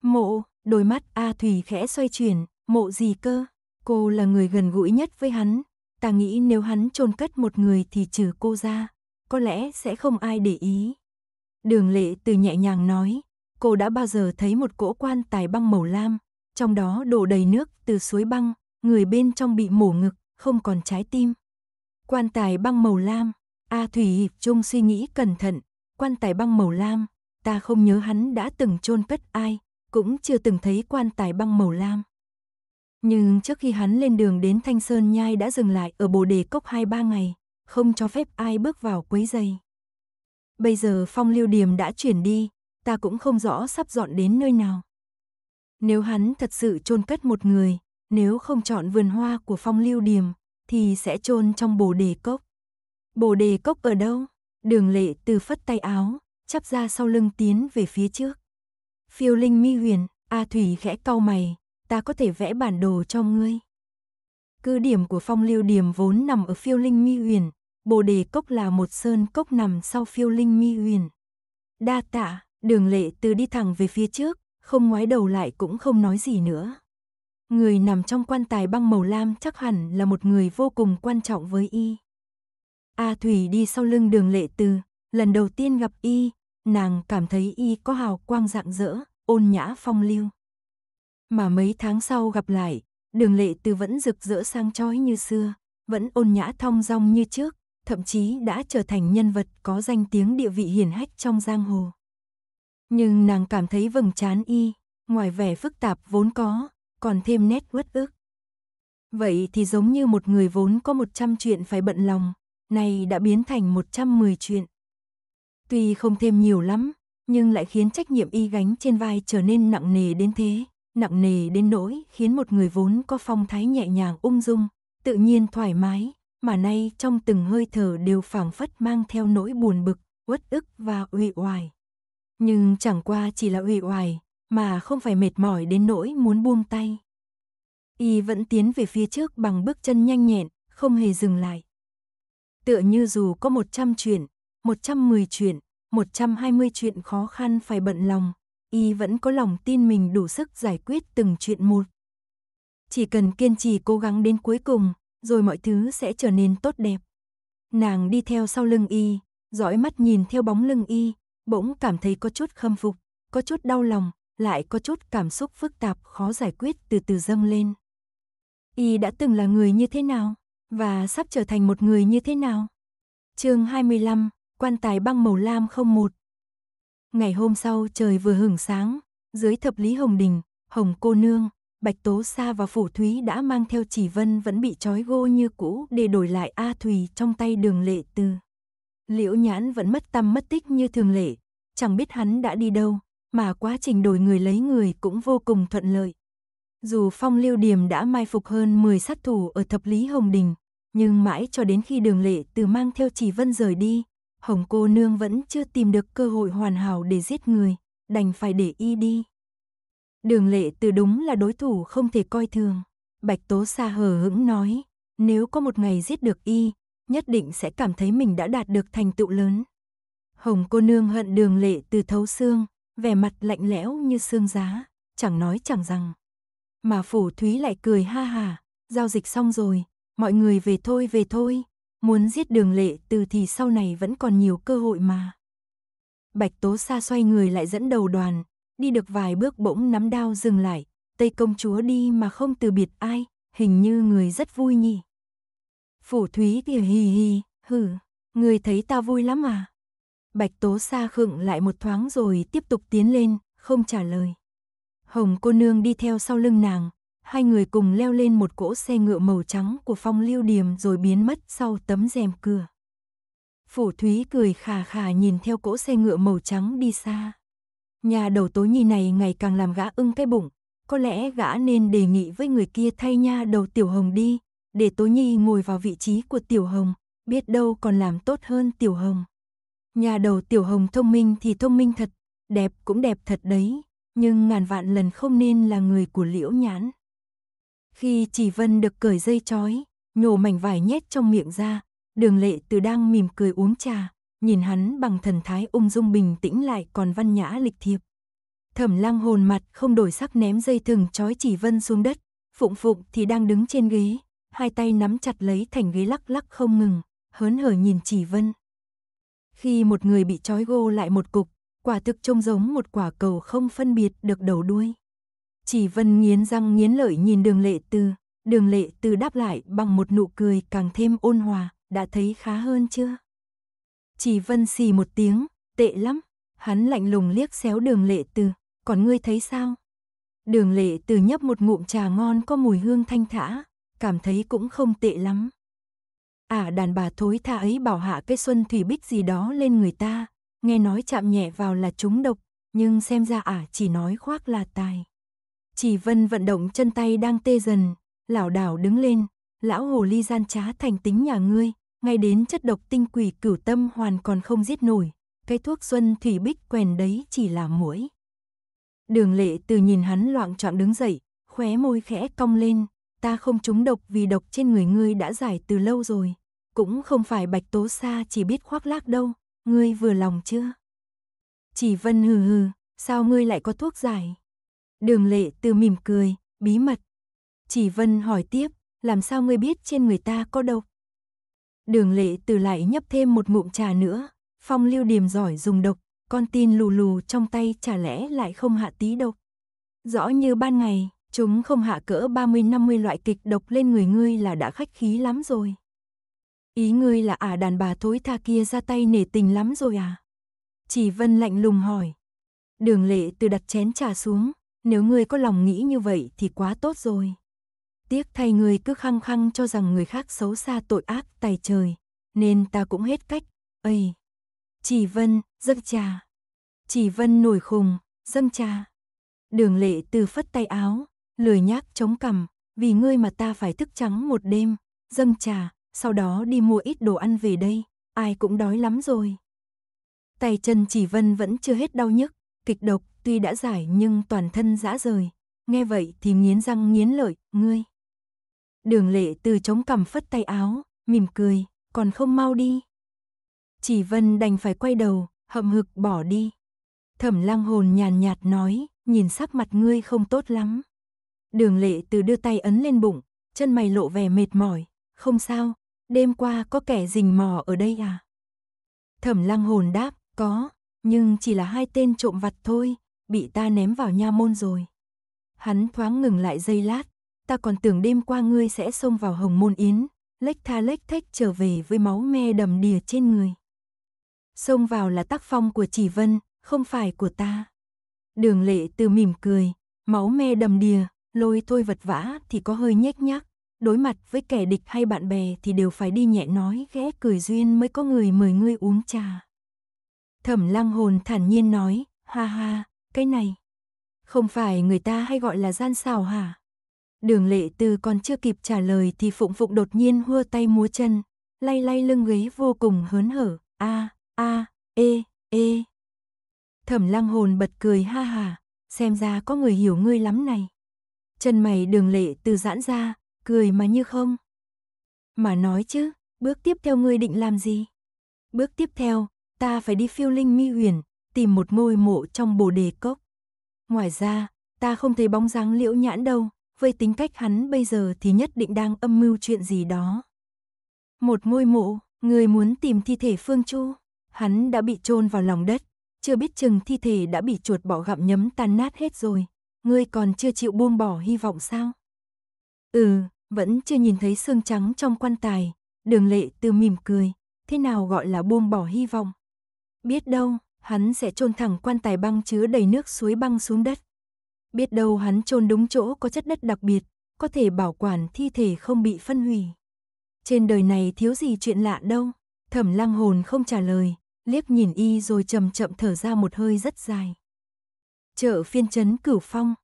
Mộ, đôi mắt A Thủy khẽ xoay chuyển, mộ gì cơ? Cô là người gần gũi nhất với hắn, ta nghĩ nếu hắn chôn cất một người thì trừ cô ra, có lẽ sẽ không ai để ý. Đường lệ từ nhẹ nhàng nói, cô đã bao giờ thấy một cỗ quan tài băng màu lam, trong đó đổ đầy nước từ suối băng, người bên trong bị mổ ngực, không còn trái tim. Quan tài băng màu lam, A à Thủy Trung suy nghĩ cẩn thận, quan tài băng màu lam, ta không nhớ hắn đã từng chôn cất ai, cũng chưa từng thấy quan tài băng màu lam. Nhưng trước khi hắn lên đường đến Thanh Sơn Nhai đã dừng lại ở Bồ Đề Cốc 2-3 ngày, không cho phép ai bước vào quấy giày. Bây giờ phong lưu điểm đã chuyển đi, ta cũng không rõ sắp dọn đến nơi nào. Nếu hắn thật sự chôn cất một người, nếu không chọn vườn hoa của phong lưu điềm, thì sẽ chôn trong bồ đề cốc. Bồ đề cốc ở đâu? Đường lệ từ phất tay áo, chắp ra sau lưng tiến về phía trước. Phiêu linh mi huyền, A Thủy khẽ cau mày, ta có thể vẽ bản đồ cho ngươi. Cứ điểm của phong lưu điểm vốn nằm ở phiêu linh mi huyền, bồ đề cốc là một sơn cốc nằm sau phiêu linh mi huyền. Đa tạ, đường lệ từ đi thẳng về phía trước, không ngoái đầu lại cũng không nói gì nữa. Người nằm trong quan tài băng màu lam chắc hẳn là một người vô cùng quan trọng với y. A Thủy đi sau lưng đường lệ từ, lần đầu tiên gặp y, nàng cảm thấy y có hào quang rạng rỡ, ôn nhã phong lưu. Mà mấy tháng sau gặp lại, đường lệ từ vẫn rực rỡ sang chói như xưa, vẫn ôn nhã thong dong như trước, thậm chí đã trở thành nhân vật có danh tiếng địa vị hiển hách trong giang hồ. Nhưng nàng cảm thấy vầng trán y, ngoài vẻ phức tạp vốn có, còn thêm nét uất ức. Vậy thì giống như một người vốn có 100 chuyện phải bận lòng, nay đã biến thành 110 chuyện. Tuy không thêm nhiều lắm, nhưng lại khiến trách nhiệm y gánh trên vai trở nên nặng nề đến thế, nặng nề đến nỗi khiến một người vốn có phong thái nhẹ nhàng ung dung, tự nhiên thoải mái, mà nay trong từng hơi thở đều phảng phất mang theo nỗi buồn bực, uất ức và uể oải. Nhưng chẳng qua chỉ là uể oải, mà không phải mệt mỏi đến nỗi muốn buông tay. Y vẫn tiến về phía trước bằng bước chân nhanh nhẹn, không hề dừng lại. Tựa như dù có 100 chuyện, 110 chuyện, 120 chuyện khó khăn phải bận lòng, y vẫn có lòng tin mình đủ sức giải quyết từng chuyện một. Chỉ cần kiên trì cố gắng đến cuối cùng, rồi mọi thứ sẽ trở nên tốt đẹp. Nàng đi theo sau lưng y, dõi mắt nhìn theo bóng lưng y, bỗng cảm thấy có chút khâm phục, có chút đau lòng, lại có chút cảm xúc phức tạp khó giải quyết từ từ dâng lên. Y đã từng là người như thế nào, và sắp trở thành một người như thế nào? chương 25, quan tài băng màu lam không một. Ngày hôm sau trời vừa hưởng sáng, dưới thập lý Hồng Đình, Hồng Cô Nương, Bạch Tố Sa và Phủ Thúy đã mang theo chỉ vân vẫn bị trói gô như cũ để đổi lại A Thùy trong tay đường lệ tư. Liễu nhãn vẫn mất tâm mất tích như thường lệ, chẳng biết hắn đã đi đâu, mà quá trình đổi người lấy người cũng vô cùng thuận lợi. Dù Phong lưu Điềm đã mai phục hơn 10 sát thủ ở thập lý Hồng Đình, nhưng mãi cho đến khi đường lệ từ mang theo chỉ vân rời đi, Hồng cô nương vẫn chưa tìm được cơ hội hoàn hảo để giết người, đành phải để y đi. Đường lệ từ đúng là đối thủ không thể coi thường. Bạch Tố Sa hờ hững nói, nếu có một ngày giết được y, nhất định sẽ cảm thấy mình đã đạt được thành tựu lớn. Hồng cô nương hận đường lệ từ thấu xương, vẻ mặt lạnh lẽo như xương giá, chẳng nói chẳng rằng. Mà phủ thúy lại cười ha hà, giao dịch xong rồi, mọi người về thôi về thôi, muốn giết đường lệ từ thì sau này vẫn còn nhiều cơ hội mà. Bạch Tố Sa xoay người lại dẫn đầu đoàn, đi được vài bước bỗng nắm đao dừng lại, Tây công chúa đi mà không từ biệt ai, hình như người rất vui nhỉ. Phủ Thúy thì hì hì, hừ, người thấy ta vui lắm à? Bạch Tố Sa khựng lại một thoáng rồi tiếp tục tiến lên, không trả lời. Hồng cô nương đi theo sau lưng nàng, hai người cùng leo lên một cỗ xe ngựa màu trắng của phong lưu điềm rồi biến mất sau tấm rèm cửa. Phủ Thúy cười khà khà nhìn theo cỗ xe ngựa màu trắng đi xa. Nhà đầu tối nhi này ngày càng làm gã ưng cái bụng, có lẽ gã nên đề nghị với người kia thay nha đầu Tiểu Hồng đi, để tối nhi ngồi vào vị trí của Tiểu Hồng, biết đâu còn làm tốt hơn Tiểu Hồng. Nhà đầu tiểu hồng thông minh thì thông minh thật, đẹp cũng đẹp thật đấy, nhưng ngàn vạn lần không nên là người của liễu nhãn. Khi chỉ vân được cởi dây chói, nhổ mảnh vải nhét trong miệng ra, đường lệ từ đang mỉm cười uống trà, nhìn hắn bằng thần thái ung dung bình tĩnh lại còn văn nhã lịch thiệp. Thẩm lang hồn mặt không đổi sắc ném dây thừng chói chỉ vân xuống đất, phụng phụng thì đang đứng trên ghế, hai tay nắm chặt lấy thành ghế lắc lắc không ngừng, hớn hở nhìn chỉ vân. Khi một người bị trói gô lại một cục, quả thực trông giống một quả cầu không phân biệt được đầu đuôi. Chỉ Vân nghiến răng nghiến lợi nhìn đường lệ tư, đường lệ tư đáp lại bằng một nụ cười càng thêm ôn hòa, đã thấy khá hơn chưa? Chỉ Vân xì một tiếng, tệ lắm, hắn lạnh lùng liếc xéo đường lệ tư, còn ngươi thấy sao? Đường lệ từ nhấp một ngụm trà ngon có mùi hương thanh thả, cảm thấy cũng không tệ lắm. À đàn bà thối tha ấy bảo hạ cây xuân thủy bích gì đó lên người ta, nghe nói chạm nhẹ vào là trúng độc, nhưng xem ra ả à chỉ nói khoác là tài. Chỉ vân vận động chân tay đang tê dần, lão đảo đứng lên, lão hồ ly gian trá thành tính nhà ngươi, ngay đến chất độc tinh quỷ cửu tâm hoàn còn không giết nổi, cái thuốc xuân thủy bích quèn đấy chỉ là muỗi. Đường lệ từ nhìn hắn loạn trọng đứng dậy, khóe môi khẽ cong lên, ta không trúng độc vì độc trên người ngươi đã giải từ lâu rồi. Cũng không phải bạch tố xa chỉ biết khoác lác đâu, ngươi vừa lòng chưa? Chỉ vân hừ hừ, sao ngươi lại có thuốc giải? Đường lệ từ mỉm cười, bí mật. Chỉ vân hỏi tiếp, làm sao ngươi biết trên người ta có độc? Đường lệ từ lại nhấp thêm một ngụm trà nữa, phong lưu điềm giỏi dùng độc, con tin lù lù trong tay chả lẽ lại không hạ tí độc. Rõ như ban ngày. Chúng không hạ cỡ 30-50 loại kịch độc lên người ngươi là đã khách khí lắm rồi. Ý ngươi là à đàn bà thối tha kia ra tay nể tình lắm rồi à? Chỉ Vân lạnh lùng hỏi. Đường lệ từ đặt chén trà xuống, nếu ngươi có lòng nghĩ như vậy thì quá tốt rồi. Tiếc thay ngươi cứ khăng khăng cho rằng người khác xấu xa tội ác tài trời, nên ta cũng hết cách, ây. Chỉ Vân, dâng trà. Chỉ Vân nổi khùng, dâng trà. Đường lệ từ phất tay áo, lười nhác chống cằm, vì ngươi mà ta phải thức trắng một đêm, dâng trà, sau đó đi mua ít đồ ăn về đây, ai cũng đói lắm rồi. Tay chân chỉ vân vẫn chưa hết đau nhức, kịch độc tuy đã giải nhưng toàn thân dã rời, nghe vậy thì nghiến răng nghiến lợi, ngươi. Đường lệ từ chống cằm phất tay áo, mỉm cười, còn không mau đi. Chỉ vân đành phải quay đầu, hậm hực bỏ đi. Thẩm lang hồn nhàn nhạt nói, nhìn sắc mặt ngươi không tốt lắm. Đường lệ từ đưa tay ấn lên bụng, chân mày lộ vẻ mệt mỏi. Không sao, đêm qua có kẻ rình mò ở đây à? Thẩm lăng hồn đáp, có, nhưng chỉ là hai tên trộm vặt thôi, bị ta ném vào nha môn rồi. Hắn thoáng ngừng lại giây lát, ta còn tưởng đêm qua ngươi sẽ xông vào hồng môn yến, lách tha lách thách trở về với máu me đầm đìa trên người. Xông vào là tác phong của chỉ vân, không phải của ta. Đường lệ từ mỉm cười, máu me đầm đìa, lôi tôi vật vã thì có hơi nhếch nhác, đối mặt với kẻ địch hay bạn bè thì đều phải đi nhẹ nói ghé cười duyên mới có người mời ngươi uống trà. Thẩm lăng hồn thản nhiên nói, ha ha, cái này, không phải người ta hay gọi là gian xào hả? Đường lệ từ còn chưa kịp trả lời thì phụng phụng đột nhiên hua tay múa chân, lay lay lưng ghế vô cùng hớn hở, a a ê, e, ê. E. Thẩm lăng hồn bật cười ha ha xem ra có người hiểu ngươi lắm này chân mày đường lệ từ giãn ra, cười mà như không. Mà nói chứ, bước tiếp theo ngươi định làm gì? Bước tiếp theo, ta phải đi phiêu linh mi huyền, tìm một ngôi mộ trong bồ đề cốc. Ngoài ra, ta không thấy bóng dáng liễu nhãn đâu, với tính cách hắn bây giờ thì nhất định đang âm mưu chuyện gì đó. Một ngôi mộ, người muốn tìm thi thể Phương Chu, hắn đã bị chôn vào lòng đất, chưa biết chừng thi thể đã bị chuột bỏ gặm nhấm tan nát hết rồi ngươi còn chưa chịu buông bỏ hy vọng sao? Ừ, vẫn chưa nhìn thấy xương trắng trong quan tài, đường lệ từ mỉm cười, thế nào gọi là buông bỏ hy vọng? Biết đâu, hắn sẽ chôn thẳng quan tài băng chứa đầy nước suối băng xuống đất. Biết đâu hắn chôn đúng chỗ có chất đất đặc biệt, có thể bảo quản thi thể không bị phân hủy. Trên đời này thiếu gì chuyện lạ đâu, thẩm lăng hồn không trả lời, liếc nhìn y rồi chậm chậm thở ra một hơi rất dài chợ phiên chấn Cửu Phong.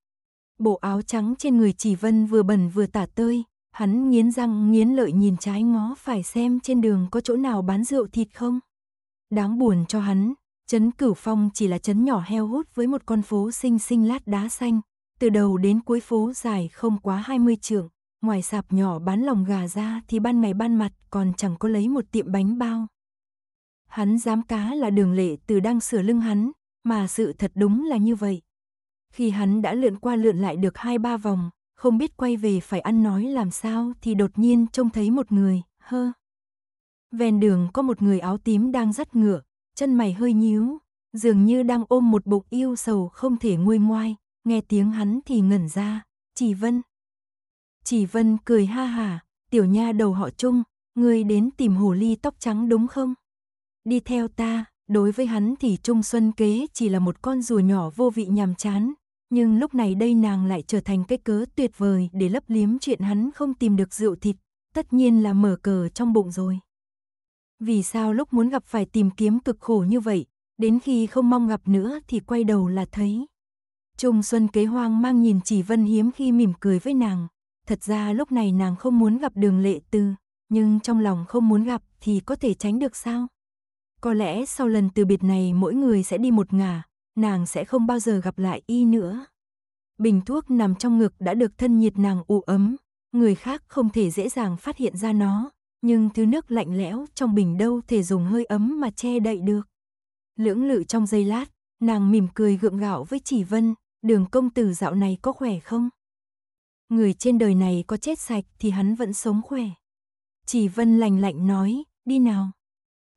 Bộ áo trắng trên người Chỉ Vân vừa bẩn vừa tả tơi, hắn nghiến răng nghiến lợi nhìn trái ngó phải xem trên đường có chỗ nào bán rượu thịt không. Đáng buồn cho hắn, chấn Cửu Phong chỉ là chấn nhỏ heo hút với một con phố xinh xinh lát đá xanh, từ đầu đến cuối phố dài không quá 20 trượng, ngoài sạp nhỏ bán lòng gà ra thì ban ngày ban mặt còn chẳng có lấy một tiệm bánh bao. Hắn dám cá là đường lệ từ đang sửa lưng hắn, mà sự thật đúng là như vậy. Khi hắn đã lượn qua lượn lại được hai ba vòng, không biết quay về phải ăn nói làm sao thì đột nhiên trông thấy một người, hơ. Ven đường có một người áo tím đang dắt ngựa, chân mày hơi nhíu, dường như đang ôm một bụng yêu sầu không thể nguôi ngoai, nghe tiếng hắn thì ngẩn ra, chỉ vân. Chỉ vân cười ha hả, tiểu nha đầu họ chung, người đến tìm hồ ly tóc trắng đúng không? Đi theo ta, đối với hắn thì Trung Xuân Kế chỉ là một con rùa nhỏ vô vị nhàm chán, nhưng lúc này đây nàng lại trở thành cái cớ tuyệt vời để lấp liếm chuyện hắn không tìm được rượu thịt, tất nhiên là mở cờ trong bụng rồi. Vì sao lúc muốn gặp phải tìm kiếm cực khổ như vậy, đến khi không mong gặp nữa thì quay đầu là thấy. Trung Xuân kế hoang mang nhìn chỉ vân hiếm khi mỉm cười với nàng. Thật ra lúc này nàng không muốn gặp đường lệ tư, nhưng trong lòng không muốn gặp thì có thể tránh được sao? Có lẽ sau lần từ biệt này mỗi người sẽ đi một ngả, nàng sẽ không bao giờ gặp lại y nữa. Bình thuốc nằm trong ngực đã được thân nhiệt nàng ủ ấm, người khác không thể dễ dàng phát hiện ra nó, nhưng thứ nước lạnh lẽo trong bình đâu thể dùng hơi ấm mà che đậy được. Lưỡng lự trong giây lát, nàng mỉm cười gượng gạo với chỉ vân, đường công tử dạo này có khỏe không? Người trên đời này có chết sạch thì hắn vẫn sống khỏe. Chỉ vân lành lạnh nói, đi nào.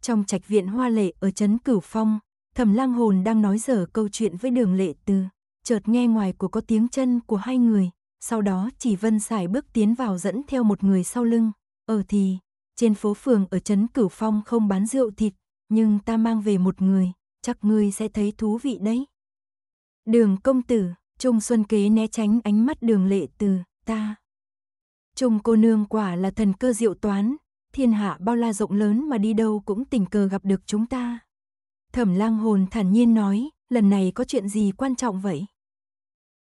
Trong trạch viện hoa lệ ở trấn Cửu Phong, Thẩm lang hồn đang nói dở câu chuyện với đường lệ tư, chợt nghe ngoài của có tiếng chân của hai người, sau đó chỉ vân xài bước tiến vào dẫn theo một người sau lưng, ở ờ thì, trên phố phường ở Trấn Cửu Phong không bán rượu thịt, nhưng ta mang về một người, chắc ngươi sẽ thấy thú vị đấy. Đường công tử, Trung Xuân Kế né tránh ánh mắt đường lệ từ, ta. Trung cô nương quả là thần cơ diệu toán, thiên hạ bao la rộng lớn mà đi đâu cũng tình cờ gặp được chúng ta. Thẩm lang hồn thản nhiên nói, lần này có chuyện gì quan trọng vậy?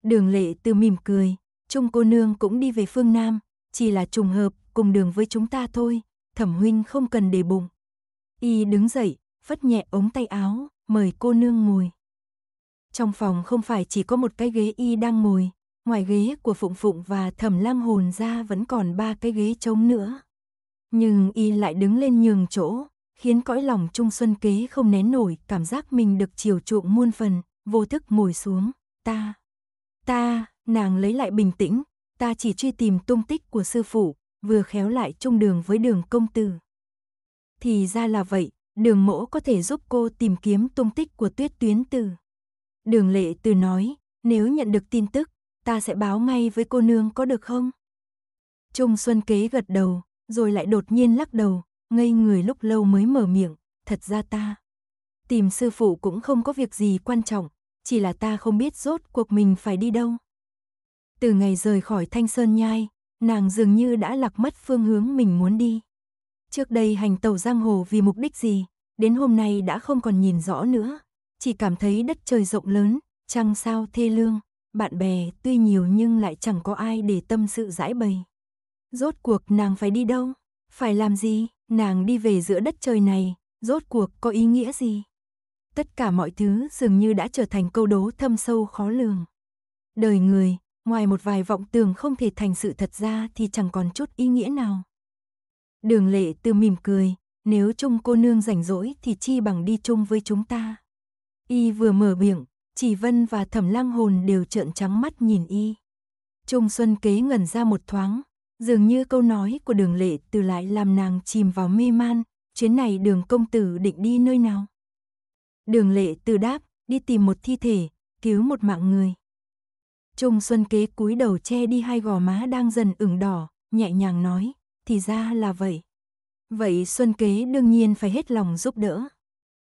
Đường lệ từ mỉm cười, Chung cô nương cũng đi về phương Nam, chỉ là trùng hợp, cùng đường với chúng ta thôi, thẩm huynh không cần để bụng. Y đứng dậy, phất nhẹ ống tay áo, mời cô nương ngồi. Trong phòng không phải chỉ có một cái ghế Y đang ngồi, ngoài ghế của Phụng Phụng và thẩm lang hồn ra vẫn còn ba cái ghế trống nữa. Nhưng Y lại đứng lên nhường chỗ, khiến cõi lòng Trung Xuân Kế không nén nổi cảm giác mình được chiều chuộng muôn phần, vô thức ngồi xuống, ta, ta, nàng lấy lại bình tĩnh, ta chỉ truy tìm tung tích của sư phụ, vừa khéo lại chung đường với đường công tử. Thì ra là vậy, đường mỗ có thể giúp cô tìm kiếm tung tích của tuyết tuyến tử. Đường lệ từ nói, nếu nhận được tin tức, ta sẽ báo ngay với cô nương có được không? Trung Xuân Kế gật đầu, rồi lại đột nhiên lắc đầu, ngây người lúc lâu mới mở miệng, thật ra ta. Tìm sư phụ cũng không có việc gì quan trọng, chỉ là ta không biết rốt cuộc mình phải đi đâu. Từ ngày rời khỏi Thanh Sơn Nhai, nàng dường như đã lạc mất phương hướng mình muốn đi. Trước đây hành tàu giang hồ vì mục đích gì, đến hôm nay đã không còn nhìn rõ nữa, chỉ cảm thấy đất trời rộng lớn, trăng sao thê lương, bạn bè tuy nhiều nhưng lại chẳng có ai để tâm sự giải bày. Rốt cuộc nàng phải đi đâu? Phải làm gì, nàng đi về giữa đất trời này, rốt cuộc có ý nghĩa gì? Tất cả mọi thứ dường như đã trở thành câu đố thâm sâu khó lường. Đời người, ngoài một vài vọng tưởng không thể thành sự thật ra thì chẳng còn chút ý nghĩa nào. Đường lệ từ mỉm cười, nếu chung cô nương rảnh rỗi thì chi bằng đi chung với chúng ta. Y vừa mở miệng, chỉ vân và thẩm lang hồn đều trợn trắng mắt nhìn y. Trung Xuân kế ngẩn ra một thoáng, Dường như câu nói của đường lệ từ lại làm nàng chìm vào mê man, chuyến này đường công tử định đi nơi nào? Đường lệ từ đáp, đi tìm một thi thể, cứu một mạng người. Trung Xuân Kế cúi đầu che đi hai gò má đang dần ửng đỏ, nhẹ nhàng nói, thì ra là vậy. Vậy Xuân Kế đương nhiên phải hết lòng giúp đỡ.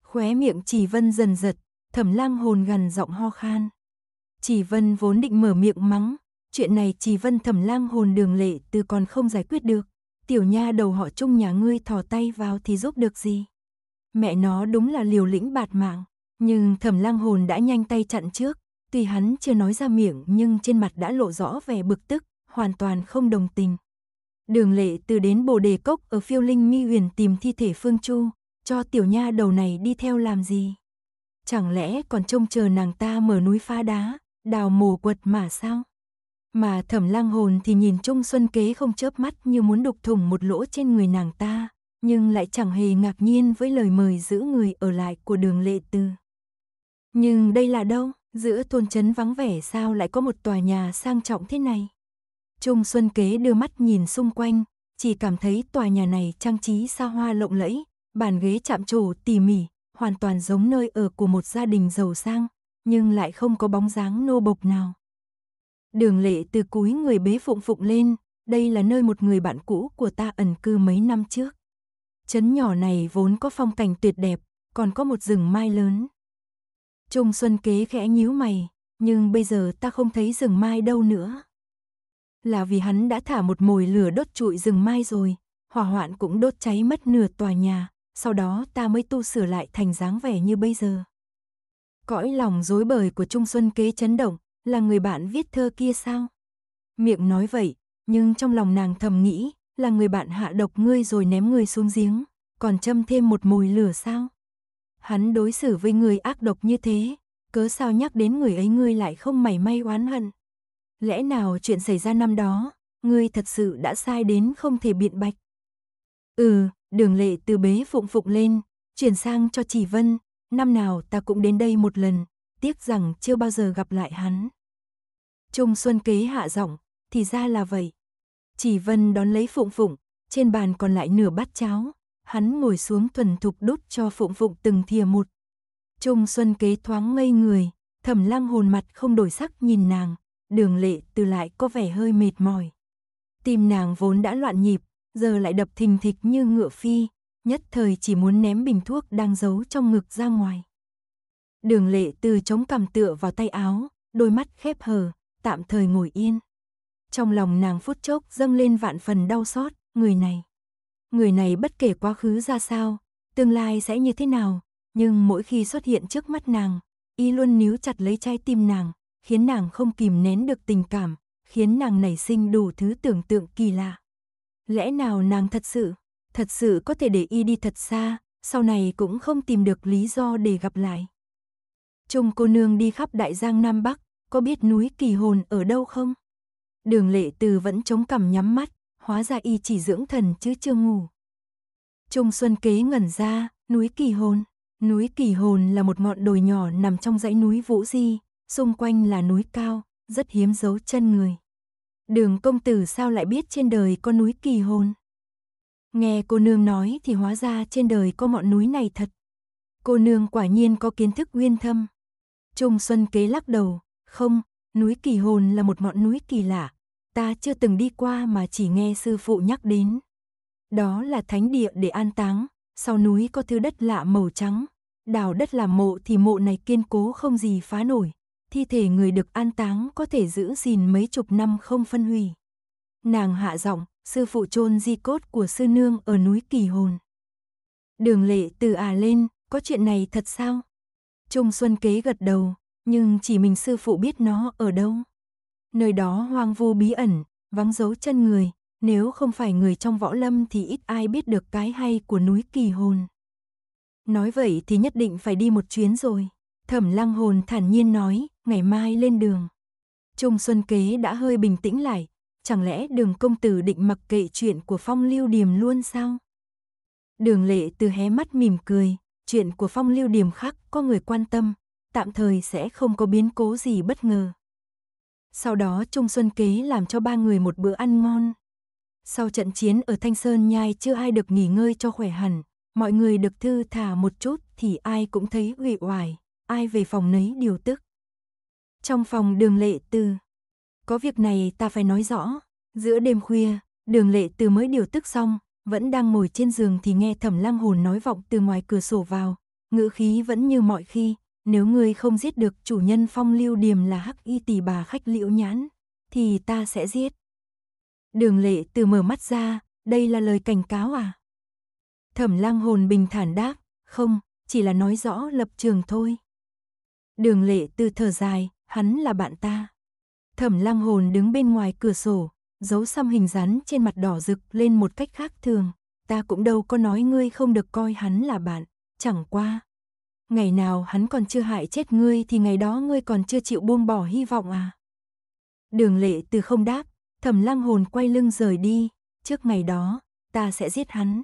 Khóe miệng Chỉ Vân dần giật, Thẩm Lang hồn gần giọng ho khan. Chỉ Vân vốn định mở miệng mắng, chuyện này chỉ vân thẩm lang hồn đường lệ từ còn không giải quyết được. Tiểu nha đầu họ chung nhà ngươi thò tay vào thì giúp được gì? Mẹ nó đúng là liều lĩnh bạt mạng. Nhưng thẩm lang hồn đã nhanh tay chặn trước. Tuy hắn chưa nói ra miệng nhưng trên mặt đã lộ rõ vẻ bực tức, hoàn toàn không đồng tình. Đường lệ từ đến bồ đề cốc ở phiêu linh mi huyền tìm thi thể Phương Chu, cho tiểu nha đầu này đi theo làm gì? Chẳng lẽ còn trông chờ nàng ta mở núi phá đá, đào mồ quật mà sao? Mà thẩm lang hồn thì nhìn Trung Xuân Kế không chớp mắt như muốn đục thủng một lỗ trên người nàng ta, nhưng lại chẳng hề ngạc nhiên với lời mời giữ người ở lại của đường lệ tư. Nhưng đây là đâu, giữa thôn trấn vắng vẻ sao lại có một tòa nhà sang trọng thế này? Trung Xuân Kế đưa mắt nhìn xung quanh, chỉ cảm thấy tòa nhà này trang trí xa hoa lộng lẫy, bàn ghế chạm trổ tỉ mỉ, hoàn toàn giống nơi ở của một gia đình giàu sang, nhưng lại không có bóng dáng nô bộc nào. Đường lệ từ cúi người bế phụng phụng lên, đây là nơi một người bạn cũ của ta ẩn cư mấy năm trước. Chấn nhỏ này vốn có phong cảnh tuyệt đẹp, còn có một rừng mai lớn. Trung Xuân kế khẽ nhíu mày, nhưng bây giờ ta không thấy rừng mai đâu nữa. Là vì hắn đã thả một mồi lửa đốt trụi rừng mai rồi, hỏa hoạn cũng đốt cháy mất nửa tòa nhà, sau đó ta mới tu sửa lại thành dáng vẻ như bây giờ. Cõi lòng dối bời của Trung Xuân kế chấn động, là người bạn viết thơ kia sao? Miệng nói vậy, nhưng trong lòng nàng thầm nghĩ, là người bạn hạ độc ngươi rồi ném ngươi xuống giếng, còn châm thêm một mùi lửa sao? Hắn đối xử với người ác độc như thế, cớ sao nhắc đến người ấy ngươi lại không mảy may oán hận? Lẽ nào chuyện xảy ra năm đó, ngươi thật sự đã sai đến không thể biện bạch? Ừ, đường lệ từ bế phụng phụng lên, chuyển sang cho chỉ vân, năm nào ta cũng đến đây một lần, tiếc rằng chưa bao giờ gặp lại hắn. Trung Xuân kế hạ giọng, thì ra là vậy. Chỉ Vân đón lấy Phụng Phụng, trên bàn còn lại nửa bát cháo, hắn ngồi xuống thuần thục đút cho Phụng Phụng từng thìa một. Trung Xuân kế thoáng ngây người, thẩm lăng hồn mặt không đổi sắc nhìn nàng, đường lệ từ lại có vẻ hơi mệt mỏi. Tim nàng vốn đã loạn nhịp, giờ lại đập thình thịch như ngựa phi, nhất thời chỉ muốn ném bình thuốc đang giấu trong ngực ra ngoài. Đường lệ từ chống cằm tựa vào tay áo, đôi mắt khép hờ, tạm thời ngồi yên. Trong lòng nàng phút chốc dâng lên vạn phần đau xót, người này. Người này bất kể quá khứ ra sao, tương lai sẽ như thế nào, nhưng mỗi khi xuất hiện trước mắt nàng, y luôn níu chặt lấy trái tim nàng, khiến nàng không kìm nén được tình cảm, khiến nàng nảy sinh đủ thứ tưởng tượng kỳ lạ. Lẽ nào nàng thật sự, thật sự có thể để y đi thật xa, sau này cũng không tìm được lý do để gặp lại. Trông cô nương đi khắp đại giang Nam Bắc, có biết núi kỳ hồn ở đâu không? Đường lệ từ vẫn chống cằm nhắm mắt, hóa ra y chỉ dưỡng thần chứ chưa ngủ. Trung Xuân Kế ngẩn ra, núi kỳ hồn. Núi kỳ hồn là một ngọn đồi nhỏ nằm trong dãy núi Vũ Di, xung quanh là núi cao, rất hiếm dấu chân người. Đường công tử sao lại biết trên đời có núi kỳ hồn? Nghe cô nương nói thì hóa ra trên đời có ngọn núi này thật. Cô nương quả nhiên có kiến thức uyên thâm. Trung Xuân Kế lắc đầu, không, núi Kỳ Hồn là một ngọn núi kỳ lạ, ta chưa từng đi qua mà chỉ nghe sư phụ nhắc đến. Đó là thánh địa để an táng, sau núi có thứ đất lạ màu trắng, đào đất làm mộ thì mộ này kiên cố không gì phá nổi, thi thể người được an táng có thể giữ gìn mấy chục năm không phân hủy. Nàng hạ giọng, sư phụ chôn di cốt của sư nương ở núi Kỳ Hồn. Đường lệ từ à lên, có chuyện này thật sao? Trung Xuân Kế gật đầu, nhưng chỉ mình sư phụ biết nó ở đâu. Nơi đó hoang vu bí ẩn, vắng dấu chân người, nếu không phải người trong võ lâm thì ít ai biết được cái hay của núi kỳ hồn. Nói vậy thì nhất định phải đi một chuyến rồi. Thẩm lăng hồn thản nhiên nói, ngày mai lên đường. Trung Xuân Kế đã hơi bình tĩnh lại, chẳng lẽ đường công tử định mặc kệ chuyện của phong lưu điềm luôn sao? Đường lệ từ hé mắt mỉm cười, chuyện của phong lưu điểm khác có người quan tâm, tạm thời sẽ không có biến cố gì bất ngờ. Sau đó Trung Xuân Kế làm cho ba người một bữa ăn ngon. Sau trận chiến ở Thanh Sơn Nhai chưa ai được nghỉ ngơi cho khỏe hẳn, mọi người được thư thả một chút thì ai cũng thấy uể hoài ai về phòng nấy điều tức. Trong phòng đường lệ tư, có việc này ta phải nói rõ, giữa đêm khuya, đường lệ tư mới điều tức xong, vẫn đang ngồi trên giường thì nghe thẩm lăng hồn nói vọng từ ngoài cửa sổ vào, ngữ khí vẫn như mọi khi, nếu ngươi không giết được chủ nhân phong lưu điềm là hắc y tỷ bà khách liễu nhãn, thì ta sẽ giết. Đường lệ từ mở mắt ra, đây là lời cảnh cáo à? Thẩm lăng hồn bình thản đáp, không, chỉ là nói rõ lập trường thôi. Đường lệ từ thở dài, hắn là bạn ta. Thẩm lăng hồn đứng bên ngoài cửa sổ, dấu xăm hình rắn trên mặt đỏ rực lên một cách khác thường. Ta cũng đâu có nói ngươi không được coi hắn là bạn, chẳng qua. Ngày nào hắn còn chưa hại chết ngươi thì ngày đó ngươi còn chưa chịu buông bỏ hy vọng à. Đường lệ từ không đáp, thẩm lăng hồn quay lưng rời đi, trước ngày đó, ta sẽ giết hắn.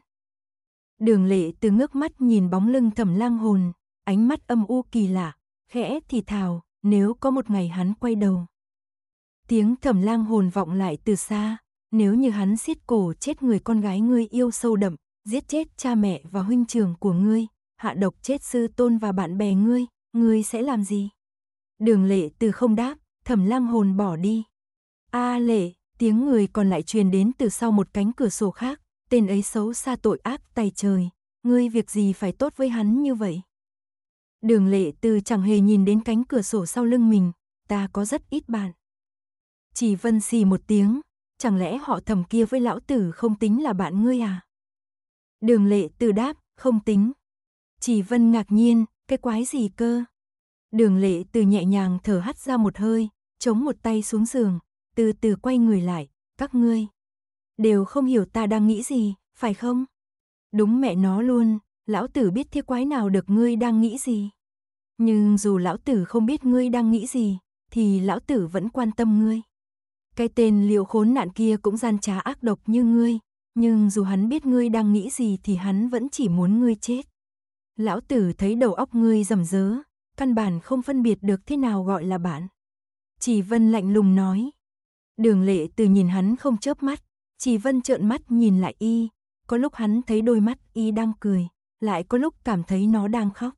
Đường lệ từ ngước mắt nhìn bóng lưng thẩm lang hồn, ánh mắt âm u kỳ lạ, khẽ thì thào, nếu có một ngày hắn quay đầu. Tiếng thẩm lang hồn vọng lại từ xa, nếu như hắn siết cổ chết người con gái ngươi yêu sâu đậm, giết chết cha mẹ và huynh trường của ngươi, hạ độc chết sư tôn và bạn bè ngươi, ngươi sẽ làm gì? Đường lệ từ không đáp, thẩm lang hồn bỏ đi. A à, lệ, tiếng người còn lại truyền đến từ sau một cánh cửa sổ khác, tên ấy xấu xa tội ác tay trời, ngươi việc gì phải tốt với hắn như vậy? Đường lệ từ chẳng hề nhìn đến cánh cửa sổ sau lưng mình, ta có rất ít bạn. Chỉ vân xì một tiếng, chẳng lẽ họ thầm kia với lão tử không tính là bạn ngươi à? Đường lệ từ đáp, không tính. Chỉ vân ngạc nhiên, cái quái gì cơ? Đường lệ từ nhẹ nhàng thở hắt ra một hơi, chống một tay xuống giường, từ từ quay người lại, các ngươi. Đều không hiểu ta đang nghĩ gì, phải không? Đúng mẹ nó luôn, lão tử biết thế quái nào được ngươi đang nghĩ gì. Nhưng dù lão tử không biết ngươi đang nghĩ gì, thì lão tử vẫn quan tâm ngươi. Cái tên liều khốn nạn kia cũng gian trá ác độc như ngươi, nhưng dù hắn biết ngươi đang nghĩ gì thì hắn vẫn chỉ muốn ngươi chết. Lão tử thấy đầu óc ngươi rầm rớ, căn bản không phân biệt được thế nào gọi là bạn. Chỉ Vân lạnh lùng nói. Đường lệ từ nhìn hắn không chớp mắt, chỉ Vân trợn mắt nhìn lại y, có lúc hắn thấy đôi mắt y đang cười, lại có lúc cảm thấy nó đang khóc.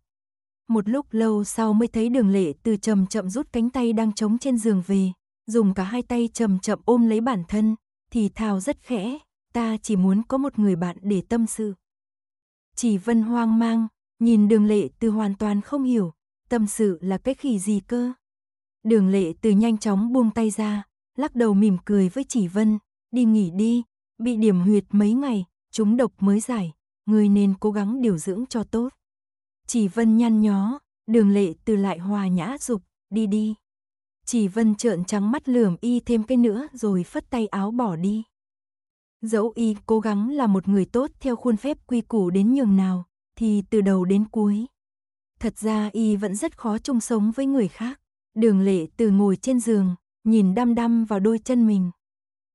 Một lúc lâu sau mới thấy đường lệ từ chậm chậm rút cánh tay đang trống trên giường về, dùng cả hai tay chậm chậm ôm lấy bản thân, thì thào rất khẽ, ta chỉ muốn có một người bạn để tâm sự. Chỉ Vân hoang mang, nhìn đường lệ từ hoàn toàn không hiểu, tâm sự là cái khỉ gì cơ. Đường lệ từ nhanh chóng buông tay ra, lắc đầu mỉm cười với chỉ Vân, đi nghỉ đi, bị điểm huyệt mấy ngày, chúng độc mới giải, người nên cố gắng điều dưỡng cho tốt. Chỉ Vân nhăn nhó, đường lệ từ lại hòa nhã dục, đi đi. Chỉ vân trợn trắng mắt lườm y thêm cái nữa rồi phất tay áo bỏ đi. Dẫu y cố gắng là một người tốt theo khuôn phép quy củ đến nhường nào, thì từ đầu đến cuối. Thật ra y vẫn rất khó chung sống với người khác. Đường lệ từ ngồi trên giường, nhìn đăm đăm vào đôi chân mình.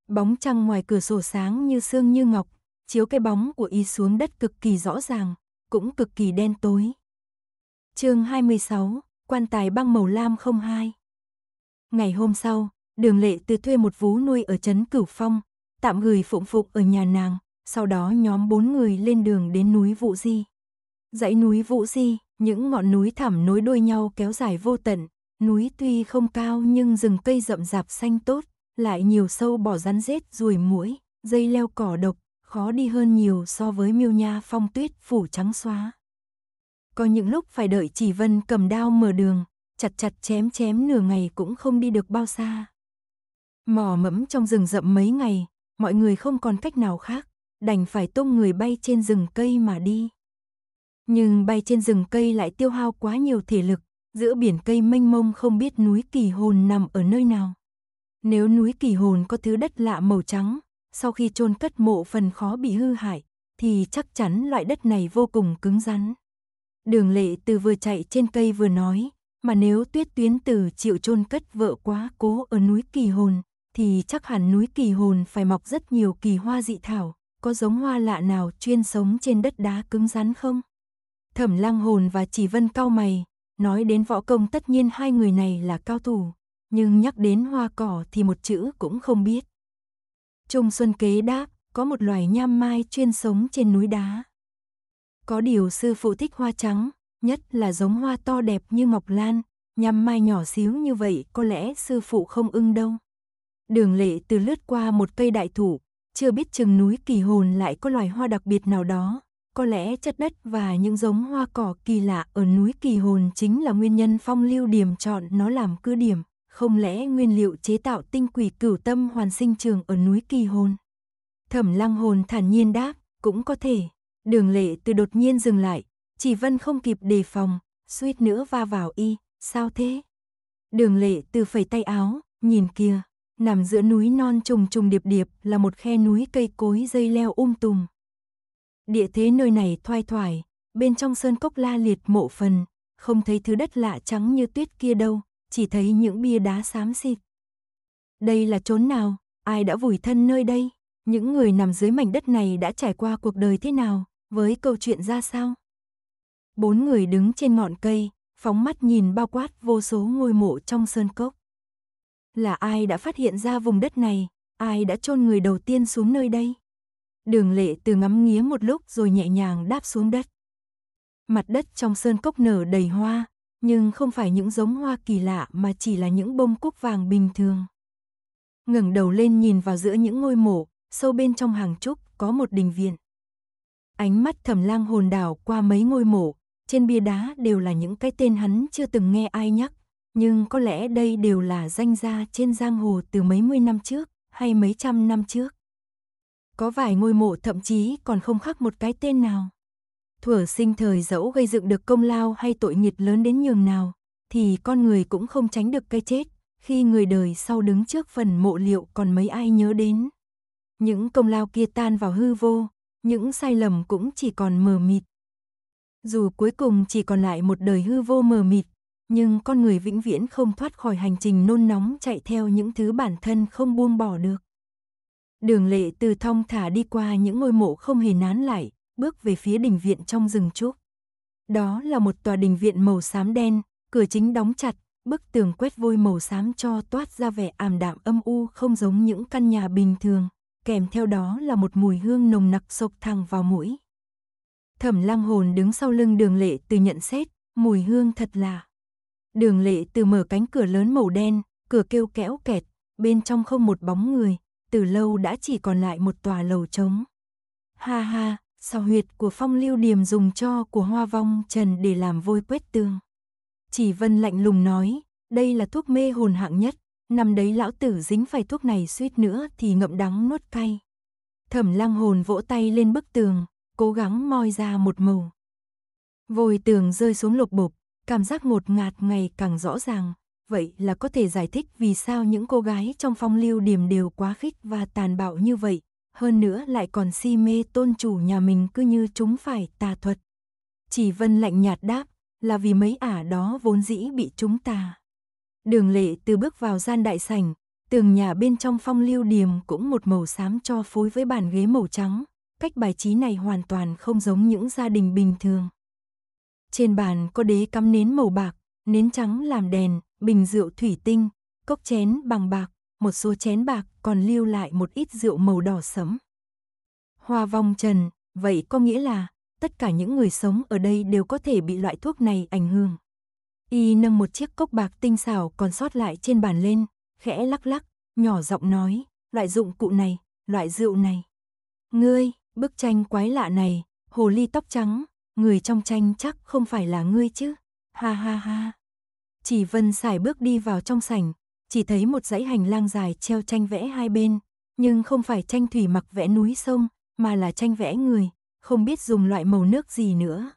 Bóng trăng ngoài cửa sổ sáng như sương như ngọc, chiếu cái bóng của y xuống đất cực kỳ rõ ràng, cũng cực kỳ đen tối. Chương 26, quan tài băng màu lam không hai Ngày hôm sau, Đường Lệ Từ thuê một vú nuôi ở trấn Cửu Phong, tạm gửi phụng phục ở nhà nàng, sau đó nhóm bốn người lên đường đến núi Vũ Di. Dãy núi Vũ Di, những ngọn núi thẳm nối đuôi nhau kéo dài vô tận, núi tuy không cao nhưng rừng cây rậm rạp xanh tốt, lại nhiều sâu bò rắn rết ruồi muỗi, dây leo cỏ độc, khó đi hơn nhiều so với miêu nha phong tuyết phủ trắng xóa. Có những lúc phải đợi chỉ vân cầm đao mở đường, chặt chặt chém chém nửa ngày cũng không đi được bao xa. Mò mẫm trong rừng rậm mấy ngày, mọi người không còn cách nào khác, đành phải tung người bay trên rừng cây mà đi. Nhưng bay trên rừng cây lại tiêu hao quá nhiều thể lực, giữa biển cây mênh mông không biết núi kỳ hồn nằm ở nơi nào. Nếu núi kỳ hồn có thứ đất lạ màu trắng, sau khi chôn cất mộ phần khó bị hư hại, thì chắc chắn loại đất này vô cùng cứng rắn. Đường lệ từ vừa chạy trên cây vừa nói, mà nếu tuyết tuyến tử chịu chôn cất vợ quá cố ở núi Kỳ Hồn, thì chắc hẳn núi Kỳ Hồn phải mọc rất nhiều kỳ hoa dị thảo, có giống hoa lạ nào chuyên sống trên đất đá cứng rắn không? Thẩm Lang Hồn và Chỉ Vân cao mày, nói đến võ công tất nhiên hai người này là cao thủ, nhưng nhắc đến hoa cỏ thì một chữ cũng không biết. Trung Xuân Kế đáp, có một loài nham mai chuyên sống trên núi đá. Có điều sư phụ thích hoa trắng, nhất là giống hoa to đẹp như ngọc lan, nhằm mai nhỏ xíu như vậy có lẽ sư phụ không ưng đâu. Đường lệ từ lướt qua một cây đại thụ, chưa biết chừng núi kỳ hồn lại có loài hoa đặc biệt nào đó. Có lẽ chất đất và những giống hoa cỏ kỳ lạ ở núi kỳ hồn chính là nguyên nhân phong lưu điểm chọn nó làm cứ điểm. Không lẽ nguyên liệu chế tạo tinh quỷ cửu tâm hoàn sinh trường ở núi kỳ hồn? Thẩm lăng hồn thản nhiên đáp, cũng có thể. Đường lệ từ đột nhiên dừng lại, chỉ Vân không kịp đề phòng, suýt nữa va vào y, sao thế? Đường lệ từ phẩy tay áo, nhìn kia nằm giữa núi non trùng trùng điệp điệp là một khe núi cây cối dây leo um tùm. Địa thế nơi này thoai thoải, bên trong sơn cốc la liệt mộ phần, không thấy thứ đất lạ trắng như tuyết kia đâu, chỉ thấy những bia đá xám xịt. Đây là chốn nào, ai đã vùi thân nơi đây? Những người nằm dưới mảnh đất này đã trải qua cuộc đời thế nào, với câu chuyện ra sao? Bốn người đứng trên ngọn cây, phóng mắt nhìn bao quát vô số ngôi mộ trong sơn cốc. Là ai đã phát hiện ra vùng đất này, ai đã chôn người đầu tiên xuống nơi đây? Đường lệ từ ngắm nghía một lúc rồi nhẹ nhàng đáp xuống đất. Mặt đất trong sơn cốc nở đầy hoa, nhưng không phải những giống hoa kỳ lạ mà chỉ là những bông cúc vàng bình thường. Ngẩng đầu lên nhìn vào giữa những ngôi mộ, sâu bên trong hàng trúc có một đình viện. Ánh mắt thầm lang hồn đảo qua mấy ngôi mộ, trên bia đá đều là những cái tên hắn chưa từng nghe ai nhắc, nhưng có lẽ đây đều là danh gia trên giang hồ từ mấy mươi năm trước hay mấy trăm năm trước. Có vài ngôi mộ thậm chí còn không khắc một cái tên nào. Thuở sinh thời dẫu gây dựng được công lao hay tội nghiệp lớn đến nhường nào, thì con người cũng không tránh được cái chết, khi người đời sau đứng trước phần mộ liệu còn mấy ai nhớ đến. Những công lao kia tan vào hư vô, những sai lầm cũng chỉ còn mờ mịt, dù cuối cùng chỉ còn lại một đời hư vô mờ mịt, nhưng con người vĩnh viễn không thoát khỏi hành trình nôn nóng chạy theo những thứ bản thân không buông bỏ được. Đường lệ từ thong thả đi qua những ngôi mộ không hề nán lại, bước về phía đình viện trong rừng trúc. Đó là một tòa đình viện màu xám đen, cửa chính đóng chặt, bức tường quét vôi màu xám cho toát ra vẻ ảm đạm âm u không giống những căn nhà bình thường, kèm theo đó là một mùi hương nồng nặc sộc thẳng vào mũi. Thẩm Lang hồn đứng sau lưng đường lệ từ nhận xét, mùi hương thật là. Đường lệ từ mở cánh cửa lớn màu đen, cửa kêu kẽo kẹt, bên trong không một bóng người, từ lâu đã chỉ còn lại một tòa lầu trống. Ha ha, sao huyệt của phong lưu điềm dùng cho của hoa vong trần để làm vôi quét tương. Chỉ vân lạnh lùng nói, đây là thuốc mê hồn hạng nhất, năm đấy lão tử dính phải thuốc này suýt nữa thì ngậm đắng nuốt cay. Thẩm Lang hồn vỗ tay lên bức tường, cố gắng moi ra một màu. Vôi tường rơi xuống lục bục, cảm giác ngột ngạt ngày càng rõ ràng, vậy là có thể giải thích vì sao những cô gái trong phong lưu điểm đều quá khích và tàn bạo như vậy, hơn nữa lại còn si mê tôn chủ nhà mình cứ như chúng phải tà thuật. Chỉ Vân lạnh nhạt đáp, là vì mấy ả đó vốn dĩ bị chúng ta. Đường lệ từ bước vào gian đại sảnh, tường nhà bên trong phong lưu điểm cũng một màu xám cho phối với bàn ghế màu trắng, cách bài trí này hoàn toàn không giống những gia đình bình thường. Trên bàn có đế cắm nến màu bạc, nến trắng làm đèn, bình rượu thủy tinh, cốc chén bằng bạc, một số chén bạc còn lưu lại một ít rượu màu đỏ sẫm. Hoa vong trần, vậy có nghĩa là tất cả những người sống ở đây đều có thể bị loại thuốc này ảnh hưởng. Y nâng một chiếc cốc bạc tinh xảo còn sót lại trên bàn lên, khẽ lắc lắc, nhỏ giọng nói, loại dụng cụ này, loại rượu này. Ngươi, Bức tranh quái lạ này, hồ ly tóc trắng, người trong tranh chắc không phải là ngươi chứ. Ha ha ha. Chỉ Vân xài bước đi vào trong sảnh, chỉ thấy một dãy hành lang dài treo tranh vẽ hai bên, nhưng không phải tranh thủy mặc vẽ núi sông, mà là tranh vẽ người, không biết dùng loại màu nước gì nữa.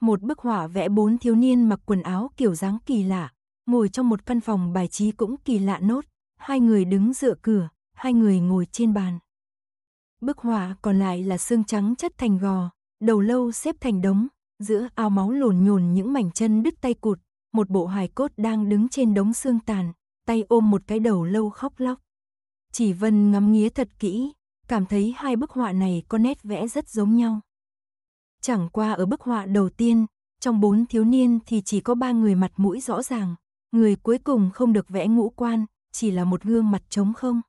Một bức họa vẽ bốn thiếu niên mặc quần áo kiểu dáng kỳ lạ, ngồi trong một căn phòng bài trí cũng kỳ lạ nốt, hai người đứng dựa cửa, hai người ngồi trên bàn. Bức họa còn lại là xương trắng chất thành gò, đầu lâu xếp thành đống, giữa ao máu lồn nhồn những mảnh chân đứt tay cụt, một bộ hài cốt đang đứng trên đống xương tàn, tay ôm một cái đầu lâu khóc lóc. Chỉ Vân ngắm nghía thật kỹ, cảm thấy hai bức họa này có nét vẽ rất giống nhau. Chẳng qua ở bức họa đầu tiên, trong bốn thiếu niên thì chỉ có ba người mặt mũi rõ ràng, người cuối cùng không được vẽ ngũ quan, chỉ là một gương mặt trống không.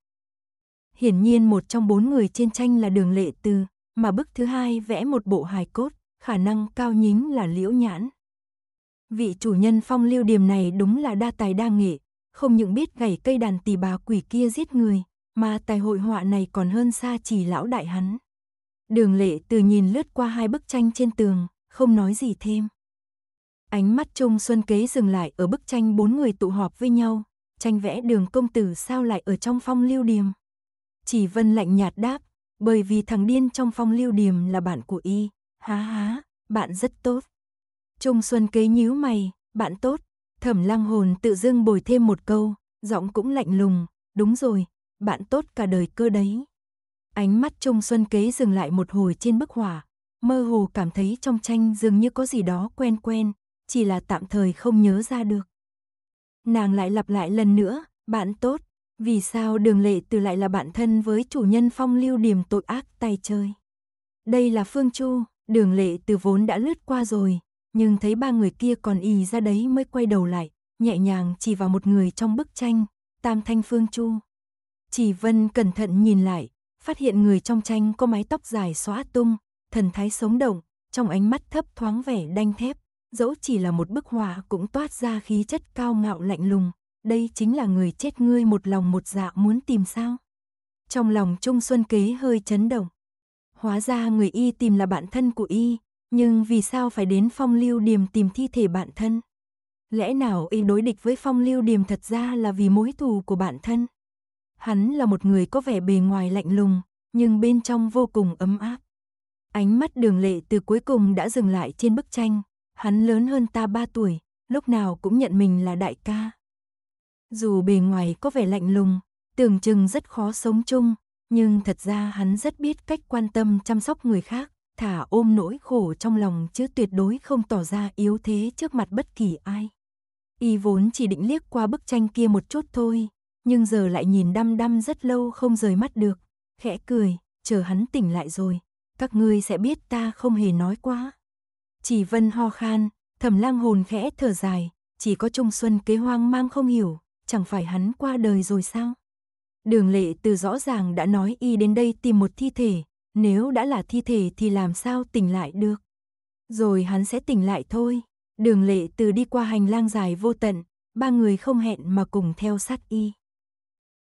Hiển nhiên một trong bốn người trên tranh là đường lệ Từ mà bức thứ hai vẽ một bộ hài cốt, khả năng cao nhính là liễu nhãn. Vị chủ nhân phong lưu điểm này đúng là đa tài đa nghệ, không những biết gảy cây đàn tỳ bà quỷ kia giết người, mà tài hội họa này còn hơn xa chỉ lão đại hắn. Đường lệ từ nhìn lướt qua hai bức tranh trên tường, không nói gì thêm. Ánh mắt Trung Xuân Kế dừng lại ở bức tranh bốn người tụ họp với nhau, tranh vẽ đường công tử sao lại ở trong phong lưu điềm. Chỉ Vân lạnh nhạt đáp, bởi vì thằng điên trong phong lưu điềm là bạn của y, há há, bạn rất tốt. Trung Xuân kế nhíu mày, bạn tốt, thẩm lang hồn tự dưng bồi thêm một câu, giọng cũng lạnh lùng, đúng rồi, bạn tốt cả đời cơ đấy. Ánh mắt Trung Xuân kế dừng lại một hồi trên bức họa, mơ hồ cảm thấy trong tranh dường như có gì đó quen quen, chỉ là tạm thời không nhớ ra được. Nàng lại lặp lại lần nữa, bạn tốt, vì sao đường lệ từ lại là bạn thân với chủ nhân phong lưu điểm tội ác tay chơi? Đây là Phương Chu, đường lệ từ vốn đã lướt qua rồi, nhưng thấy ba người kia còn y ra đấy mới quay đầu lại, nhẹ nhàng chỉ vào một người trong bức tranh, Tam Thanh Phương Chu. Chỉ Vân cẩn thận nhìn lại, phát hiện người trong tranh có mái tóc dài xóa tung, thần thái sống động, trong ánh mắt thấp thoáng vẻ đanh thép, dẫu chỉ là một bức họa cũng toát ra khí chất cao ngạo lạnh lùng, đây chính là người chết ngươi một lòng một dạ muốn tìm sao. Trong lòng Trung Xuân Kế hơi chấn động. Hóa ra người y tìm là bạn thân của y, nhưng vì sao phải đến phong lưu điềm tìm thi thể bạn thân? Lẽ nào y đối địch với phong lưu điềm thật ra là vì mối thù của bản thân? Hắn là một người có vẻ bề ngoài lạnh lùng, nhưng bên trong vô cùng ấm áp. Ánh mắt đường lệ từ cuối cùng đã dừng lại trên bức tranh. Hắn lớn hơn ta ba tuổi, lúc nào cũng nhận mình là đại ca. Dù bề ngoài có vẻ lạnh lùng, tưởng chừng rất khó sống chung, nhưng thật ra hắn rất biết cách quan tâm chăm sóc người khác, thả ôm nỗi khổ trong lòng chứ tuyệt đối không tỏ ra yếu thế trước mặt bất kỳ ai. Y vốn chỉ định liếc qua bức tranh kia một chút thôi, nhưng giờ lại nhìn đăm đăm rất lâu không rời mắt được, khẽ cười, chờ hắn tỉnh lại rồi, các ngươi sẽ biết ta không hề nói quá. Chỉ vân ho khan, thầm lang hồn khẽ thở dài, chỉ có trung xuân kế hoang mang không hiểu, chẳng phải hắn qua đời rồi sao? Đường lệ từ rõ ràng đã nói y đến đây tìm một thi thể, nếu đã là thi thể thì làm sao tỉnh lại được? Rồi hắn sẽ tỉnh lại thôi. Đường lệ từ đi qua hành lang dài vô tận, ba người không hẹn mà cùng theo sát y.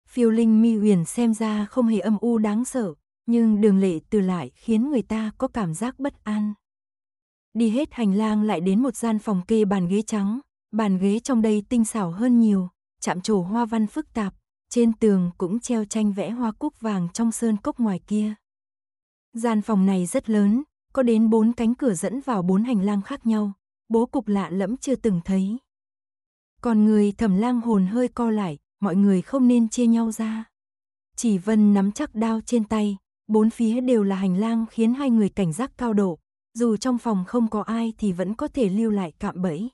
Phiêu linh mi huyền xem ra không hề âm u đáng sợ, nhưng đường lệ từ lại khiến người ta có cảm giác bất an. Đi hết hành lang lại đến một gian phòng kê bàn ghế trắng, bàn ghế trong đây tinh xảo hơn nhiều, chạm trổ hoa văn phức tạp, trên tường cũng treo tranh vẽ hoa cúc vàng trong sơn cốc ngoài kia. Gian phòng này rất lớn, có đến bốn cánh cửa dẫn vào bốn hành lang khác nhau, bố cục lạ lẫm chưa từng thấy. Còn người thẩm lang hồn hơi co lại, mọi người không nên chia nhau ra. Chỉ Vân nắm chắc đao trên tay, bốn phía đều là hành lang khiến hai người cảnh giác cao độ, dù trong phòng không có ai thì vẫn có thể lưu lại cạm bẫy.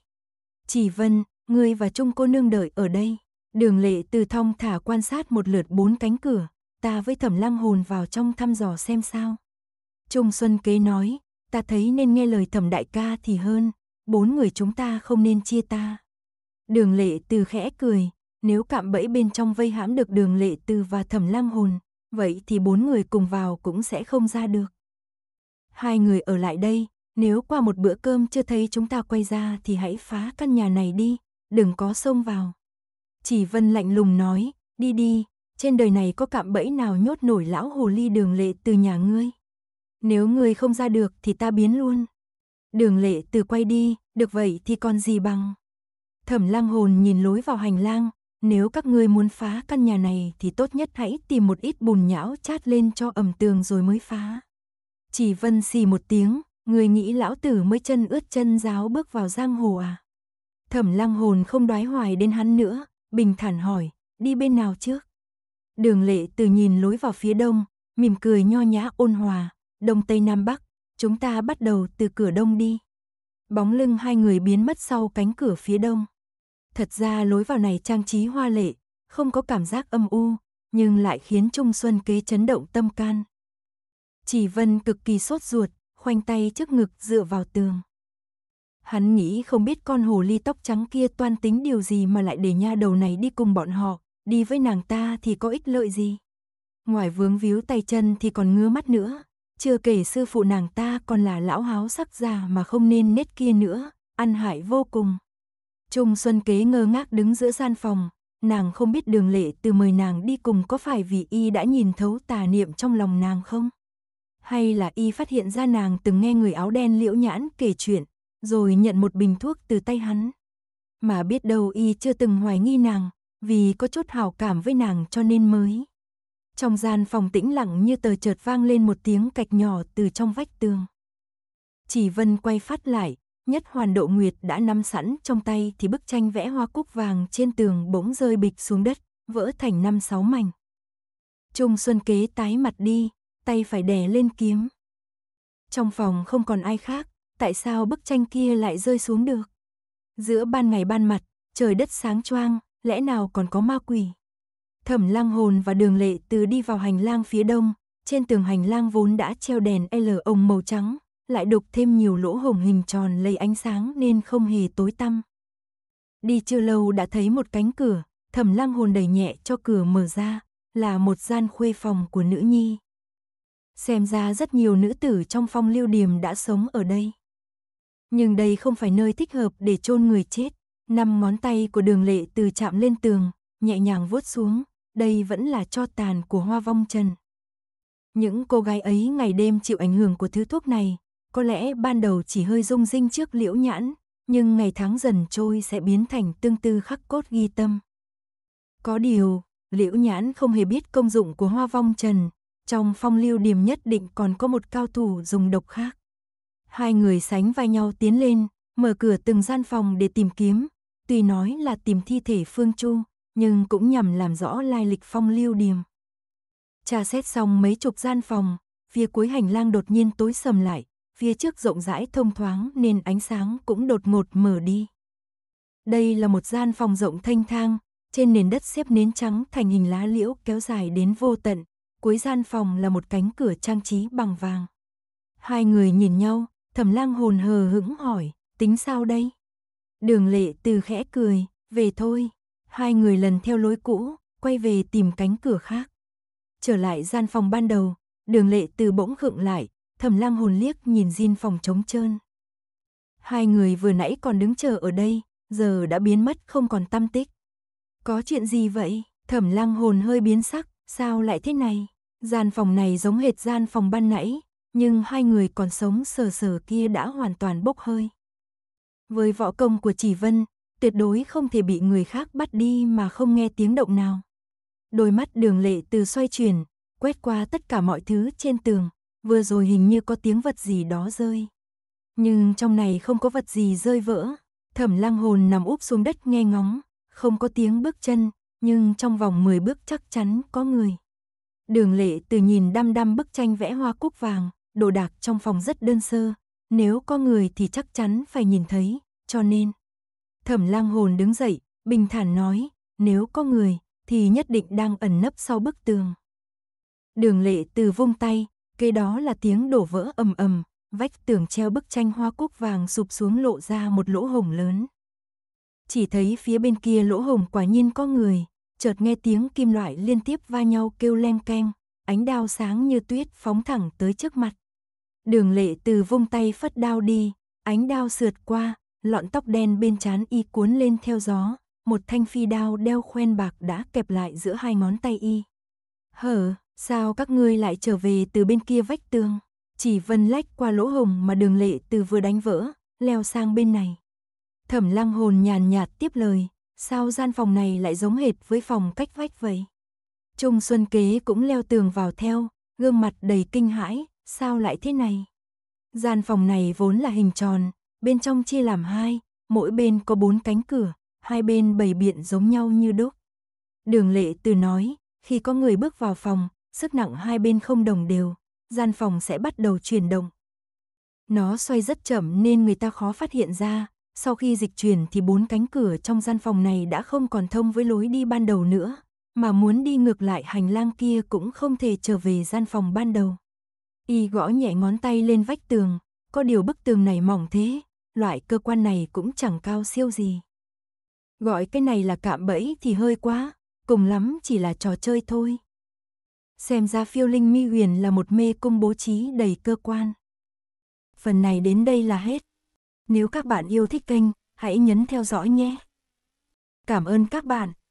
Chỉ Vân, ngươi và Trung cô nương đợi ở đây. Đường lệ từ thong thả quan sát một lượt bốn cánh cửa, ta với thẩm lăng hồn vào trong thăm dò xem sao. Trung Xuân kế nói, ta thấy nên nghe lời thẩm đại ca thì hơn, bốn người chúng ta không nên chia ta. Đường lệ từ khẽ cười, nếu cạm bẫy bên trong vây hãm được đường lệ từ và thẩm lăng hồn, vậy thì bốn người cùng vào cũng sẽ không ra được. Hai người ở lại đây, nếu qua một bữa cơm chưa thấy chúng ta quay ra thì hãy phá căn nhà này đi, đừng có xông vào. Chỉ Vân lạnh lùng nói, đi đi, trên đời này có cạm bẫy nào nhốt nổi lão hồ ly đường lệ từ nhà ngươi. Nếu ngươi không ra được thì ta biến luôn. Đường lệ từ quay đi, được vậy thì còn gì bằng. Thẩm lang hồn nhìn lối vào hành lang, nếu các ngươi muốn phá căn nhà này thì tốt nhất hãy tìm một ít bùn nhão chát lên cho ẩm tường rồi mới phá. Chỉ vân xì một tiếng, người nghĩ lão tử mới chân ướt chân giáo bước vào giang hồ à. Thẩm lăng hồn không đoái hoài đến hắn nữa, bình thản hỏi, đi bên nào trước? Đường lệ từ nhìn lối vào phía đông, mỉm cười nho nhã ôn hòa, đông tây nam bắc, chúng ta bắt đầu từ cửa đông đi. Bóng lưng hai người biến mất sau cánh cửa phía đông. Thật ra lối vào này trang trí hoa lệ, không có cảm giác âm u, nhưng lại khiến Trung Xuân kế chấn động tâm can. Chỉ Vân cực kỳ sốt ruột, khoanh tay trước ngực dựa vào tường. Hắn nghĩ không biết con hồ ly tóc trắng kia toan tính điều gì mà lại để nha đầu này đi cùng bọn họ, đi với nàng ta thì có ích lợi gì. Ngoài vướng víu tay chân thì còn ngứa mắt nữa, chưa kể sư phụ nàng ta còn là lão háo sắc già mà không nên nết kia nữa, ăn hại vô cùng. Trung Xuân Kế ngơ ngác đứng giữa gian phòng, nàng không biết đường lệ từ mời nàng đi cùng có phải vì y đã nhìn thấu tà niệm trong lòng nàng không? Hay là y phát hiện ra nàng từng nghe người áo đen liễu nhãn kể chuyện, rồi nhận một bình thuốc từ tay hắn. Mà biết đâu y chưa từng hoài nghi nàng, vì có chút hảo cảm với nàng cho nên mới. Trong gian phòng tĩnh lặng như tờ chợt vang lên một tiếng cạch nhỏ từ trong vách tường. Chỉ Vân quay phát lại, nhất hoàn độ nguyệt đã nắm sẵn trong tay thì bức tranh vẽ hoa cúc vàng trên tường bỗng rơi bịch xuống đất, vỡ thành năm sáu mảnh. Trung Xuân Kế tái mặt đi, tay phải đè lên kiếm. Trong phòng không còn ai khác, tại sao bức tranh kia lại rơi xuống được. Giữa ban ngày ban mặt, trời đất sáng choang, lẽ nào còn có ma quỷ. Thẩm lăng hồn và đường lệ từ đi vào hành lang phía đông, trên tường hành lang vốn đã treo đèn L ông màu trắng, lại đục thêm nhiều lỗ hổng hình tròn lây ánh sáng nên không hề tối tăm. Đi chưa lâu đã thấy một cánh cửa, thẩm lăng hồn đẩy nhẹ cho cửa mở ra, là một gian khuê phòng của nữ nhi. Xem ra rất nhiều nữ tử trong phong lưu điềm đã sống ở đây nhưng đây không phải nơi thích hợp để chôn người chết. Năm ngón tay của đường lệ từ chạm lên tường, nhẹ nhàng vuốt xuống, đây vẫn là cho tàn của hoa vong trần. Những cô gái ấy ngày đêm chịu ảnh hưởng của thứ thuốc này, có lẽ ban đầu chỉ hơi rung rinh trước liễu nhãn, nhưng ngày tháng dần trôi sẽ biến thành tương tư khắc cốt ghi tâm. Có điều, liễu nhãn không hề biết công dụng của hoa vong trần, trong phong lưu điểm nhất định còn có một cao thủ dùng độc khác. Hai người sánh vai nhau tiến lên, mở cửa từng gian phòng để tìm kiếm. Tuy nói là tìm thi thể Phương Chu, nhưng cũng nhằm làm rõ lai lịch phong lưu điềm. Tra xét xong mấy chục gian phòng, phía cuối hành lang đột nhiên tối sầm lại, phía trước rộng rãi thông thoáng nên ánh sáng cũng đột ngột mở đi. Đây là một gian phòng rộng thanh thang, trên nền đất xếp nến trắng thành hình lá liễu kéo dài đến vô tận, cuối gian phòng là một cánh cửa trang trí bằng vàng. Hai người nhìn nhau, Thẩm lang hồn hờ hững hỏi, tính sao đây? Đường lệ từ khẽ cười, về thôi. Hai người lần theo lối cũ, quay về tìm cánh cửa khác. Trở lại gian phòng ban đầu, đường lệ từ bỗng khựng lại, thẩm lang hồn liếc nhìn Jin phòng trống trơn. Hai người vừa nãy còn đứng chờ ở đây, giờ đã biến mất không còn tâm tích. Có chuyện gì vậy? Thẩm lang hồn hơi biến sắc, sao lại thế này? Gian phòng này giống hệt gian phòng ban nãy, nhưng hai người còn sống sờ sờ kia đã hoàn toàn bốc hơi. Với võ công của Chỉ Vân, tuyệt đối không thể bị người khác bắt đi mà không nghe tiếng động nào. Đôi mắt đường lệ từ xoay chuyển, quét qua tất cả mọi thứ trên tường, vừa rồi hình như có tiếng vật gì đó rơi. Nhưng trong này không có vật gì rơi vỡ, thẩm lang hồn nằm úp xuống đất nghe ngóng, không có tiếng bước chân, nhưng trong vòng 10 bước chắc chắn có người. Đường lệ từ nhìn đăm đăm bức tranh vẽ hoa cúc vàng, đồ đạc trong phòng rất đơn sơ, nếu có người thì chắc chắn phải nhìn thấy, cho nên. Thẩm lang hồn đứng dậy, bình thản nói, nếu có người thì nhất định đang ẩn nấp sau bức tường. Đường lệ từ vung tay, kế đó là tiếng đổ vỡ ầm ầm, vách tường treo bức tranh hoa cúc vàng sụp xuống lộ ra một lỗ hổng lớn. Chỉ thấy phía bên kia lỗ hổng quả nhiên có người, chợt nghe tiếng kim loại liên tiếp va nhau kêu leng keng, ánh đao sáng như tuyết phóng thẳng tới trước mặt. Đường lệ từ vung tay phất đao đi, ánh đao sượt qua, lọn tóc đen bên trán y cuốn lên theo gió, một thanh phi đao đeo khoen bạc đã kẹp lại giữa hai ngón tay y. Hở, sao các ngươi lại trở về từ bên kia vách tường? Chỉ vân lách qua lỗ hồng mà đường lệ từ vừa đánh vỡ, leo sang bên này. Thẩm lăng hồn nhàn nhạt tiếp lời, sao gian phòng này lại giống hệt với phòng cách vách vậy? Trung Xuân Kế cũng leo tường vào theo, gương mặt đầy kinh hãi, sao lại thế này? Gian phòng này vốn là hình tròn, bên trong chia làm hai, mỗi bên có bốn cánh cửa, hai bên bầy biện giống nhau như đúc. Đường lệ từ nói, khi có người bước vào phòng, sức nặng hai bên không đồng đều, gian phòng sẽ bắt đầu chuyển động. Nó xoay rất chậm nên người ta khó phát hiện ra, sau khi dịch chuyển thì bốn cánh cửa trong gian phòng này đã không còn thông với lối đi ban đầu nữa, mà muốn đi ngược lại hành lang kia cũng không thể trở về gian phòng ban đầu. Y gõ nhẹ ngón tay lên vách tường, có điều bức tường này mỏng thế, loại cơ quan này cũng chẳng cao siêu gì. Gọi cái này là cạm bẫy thì hơi quá, cùng lắm chỉ là trò chơi thôi. Xem ra phiêu linh mi huyền là một mê cung bố trí đầy cơ quan. Phần này đến đây là hết. Nếu các bạn yêu thích kênh, hãy nhấn theo dõi nhé. Cảm ơn các bạn.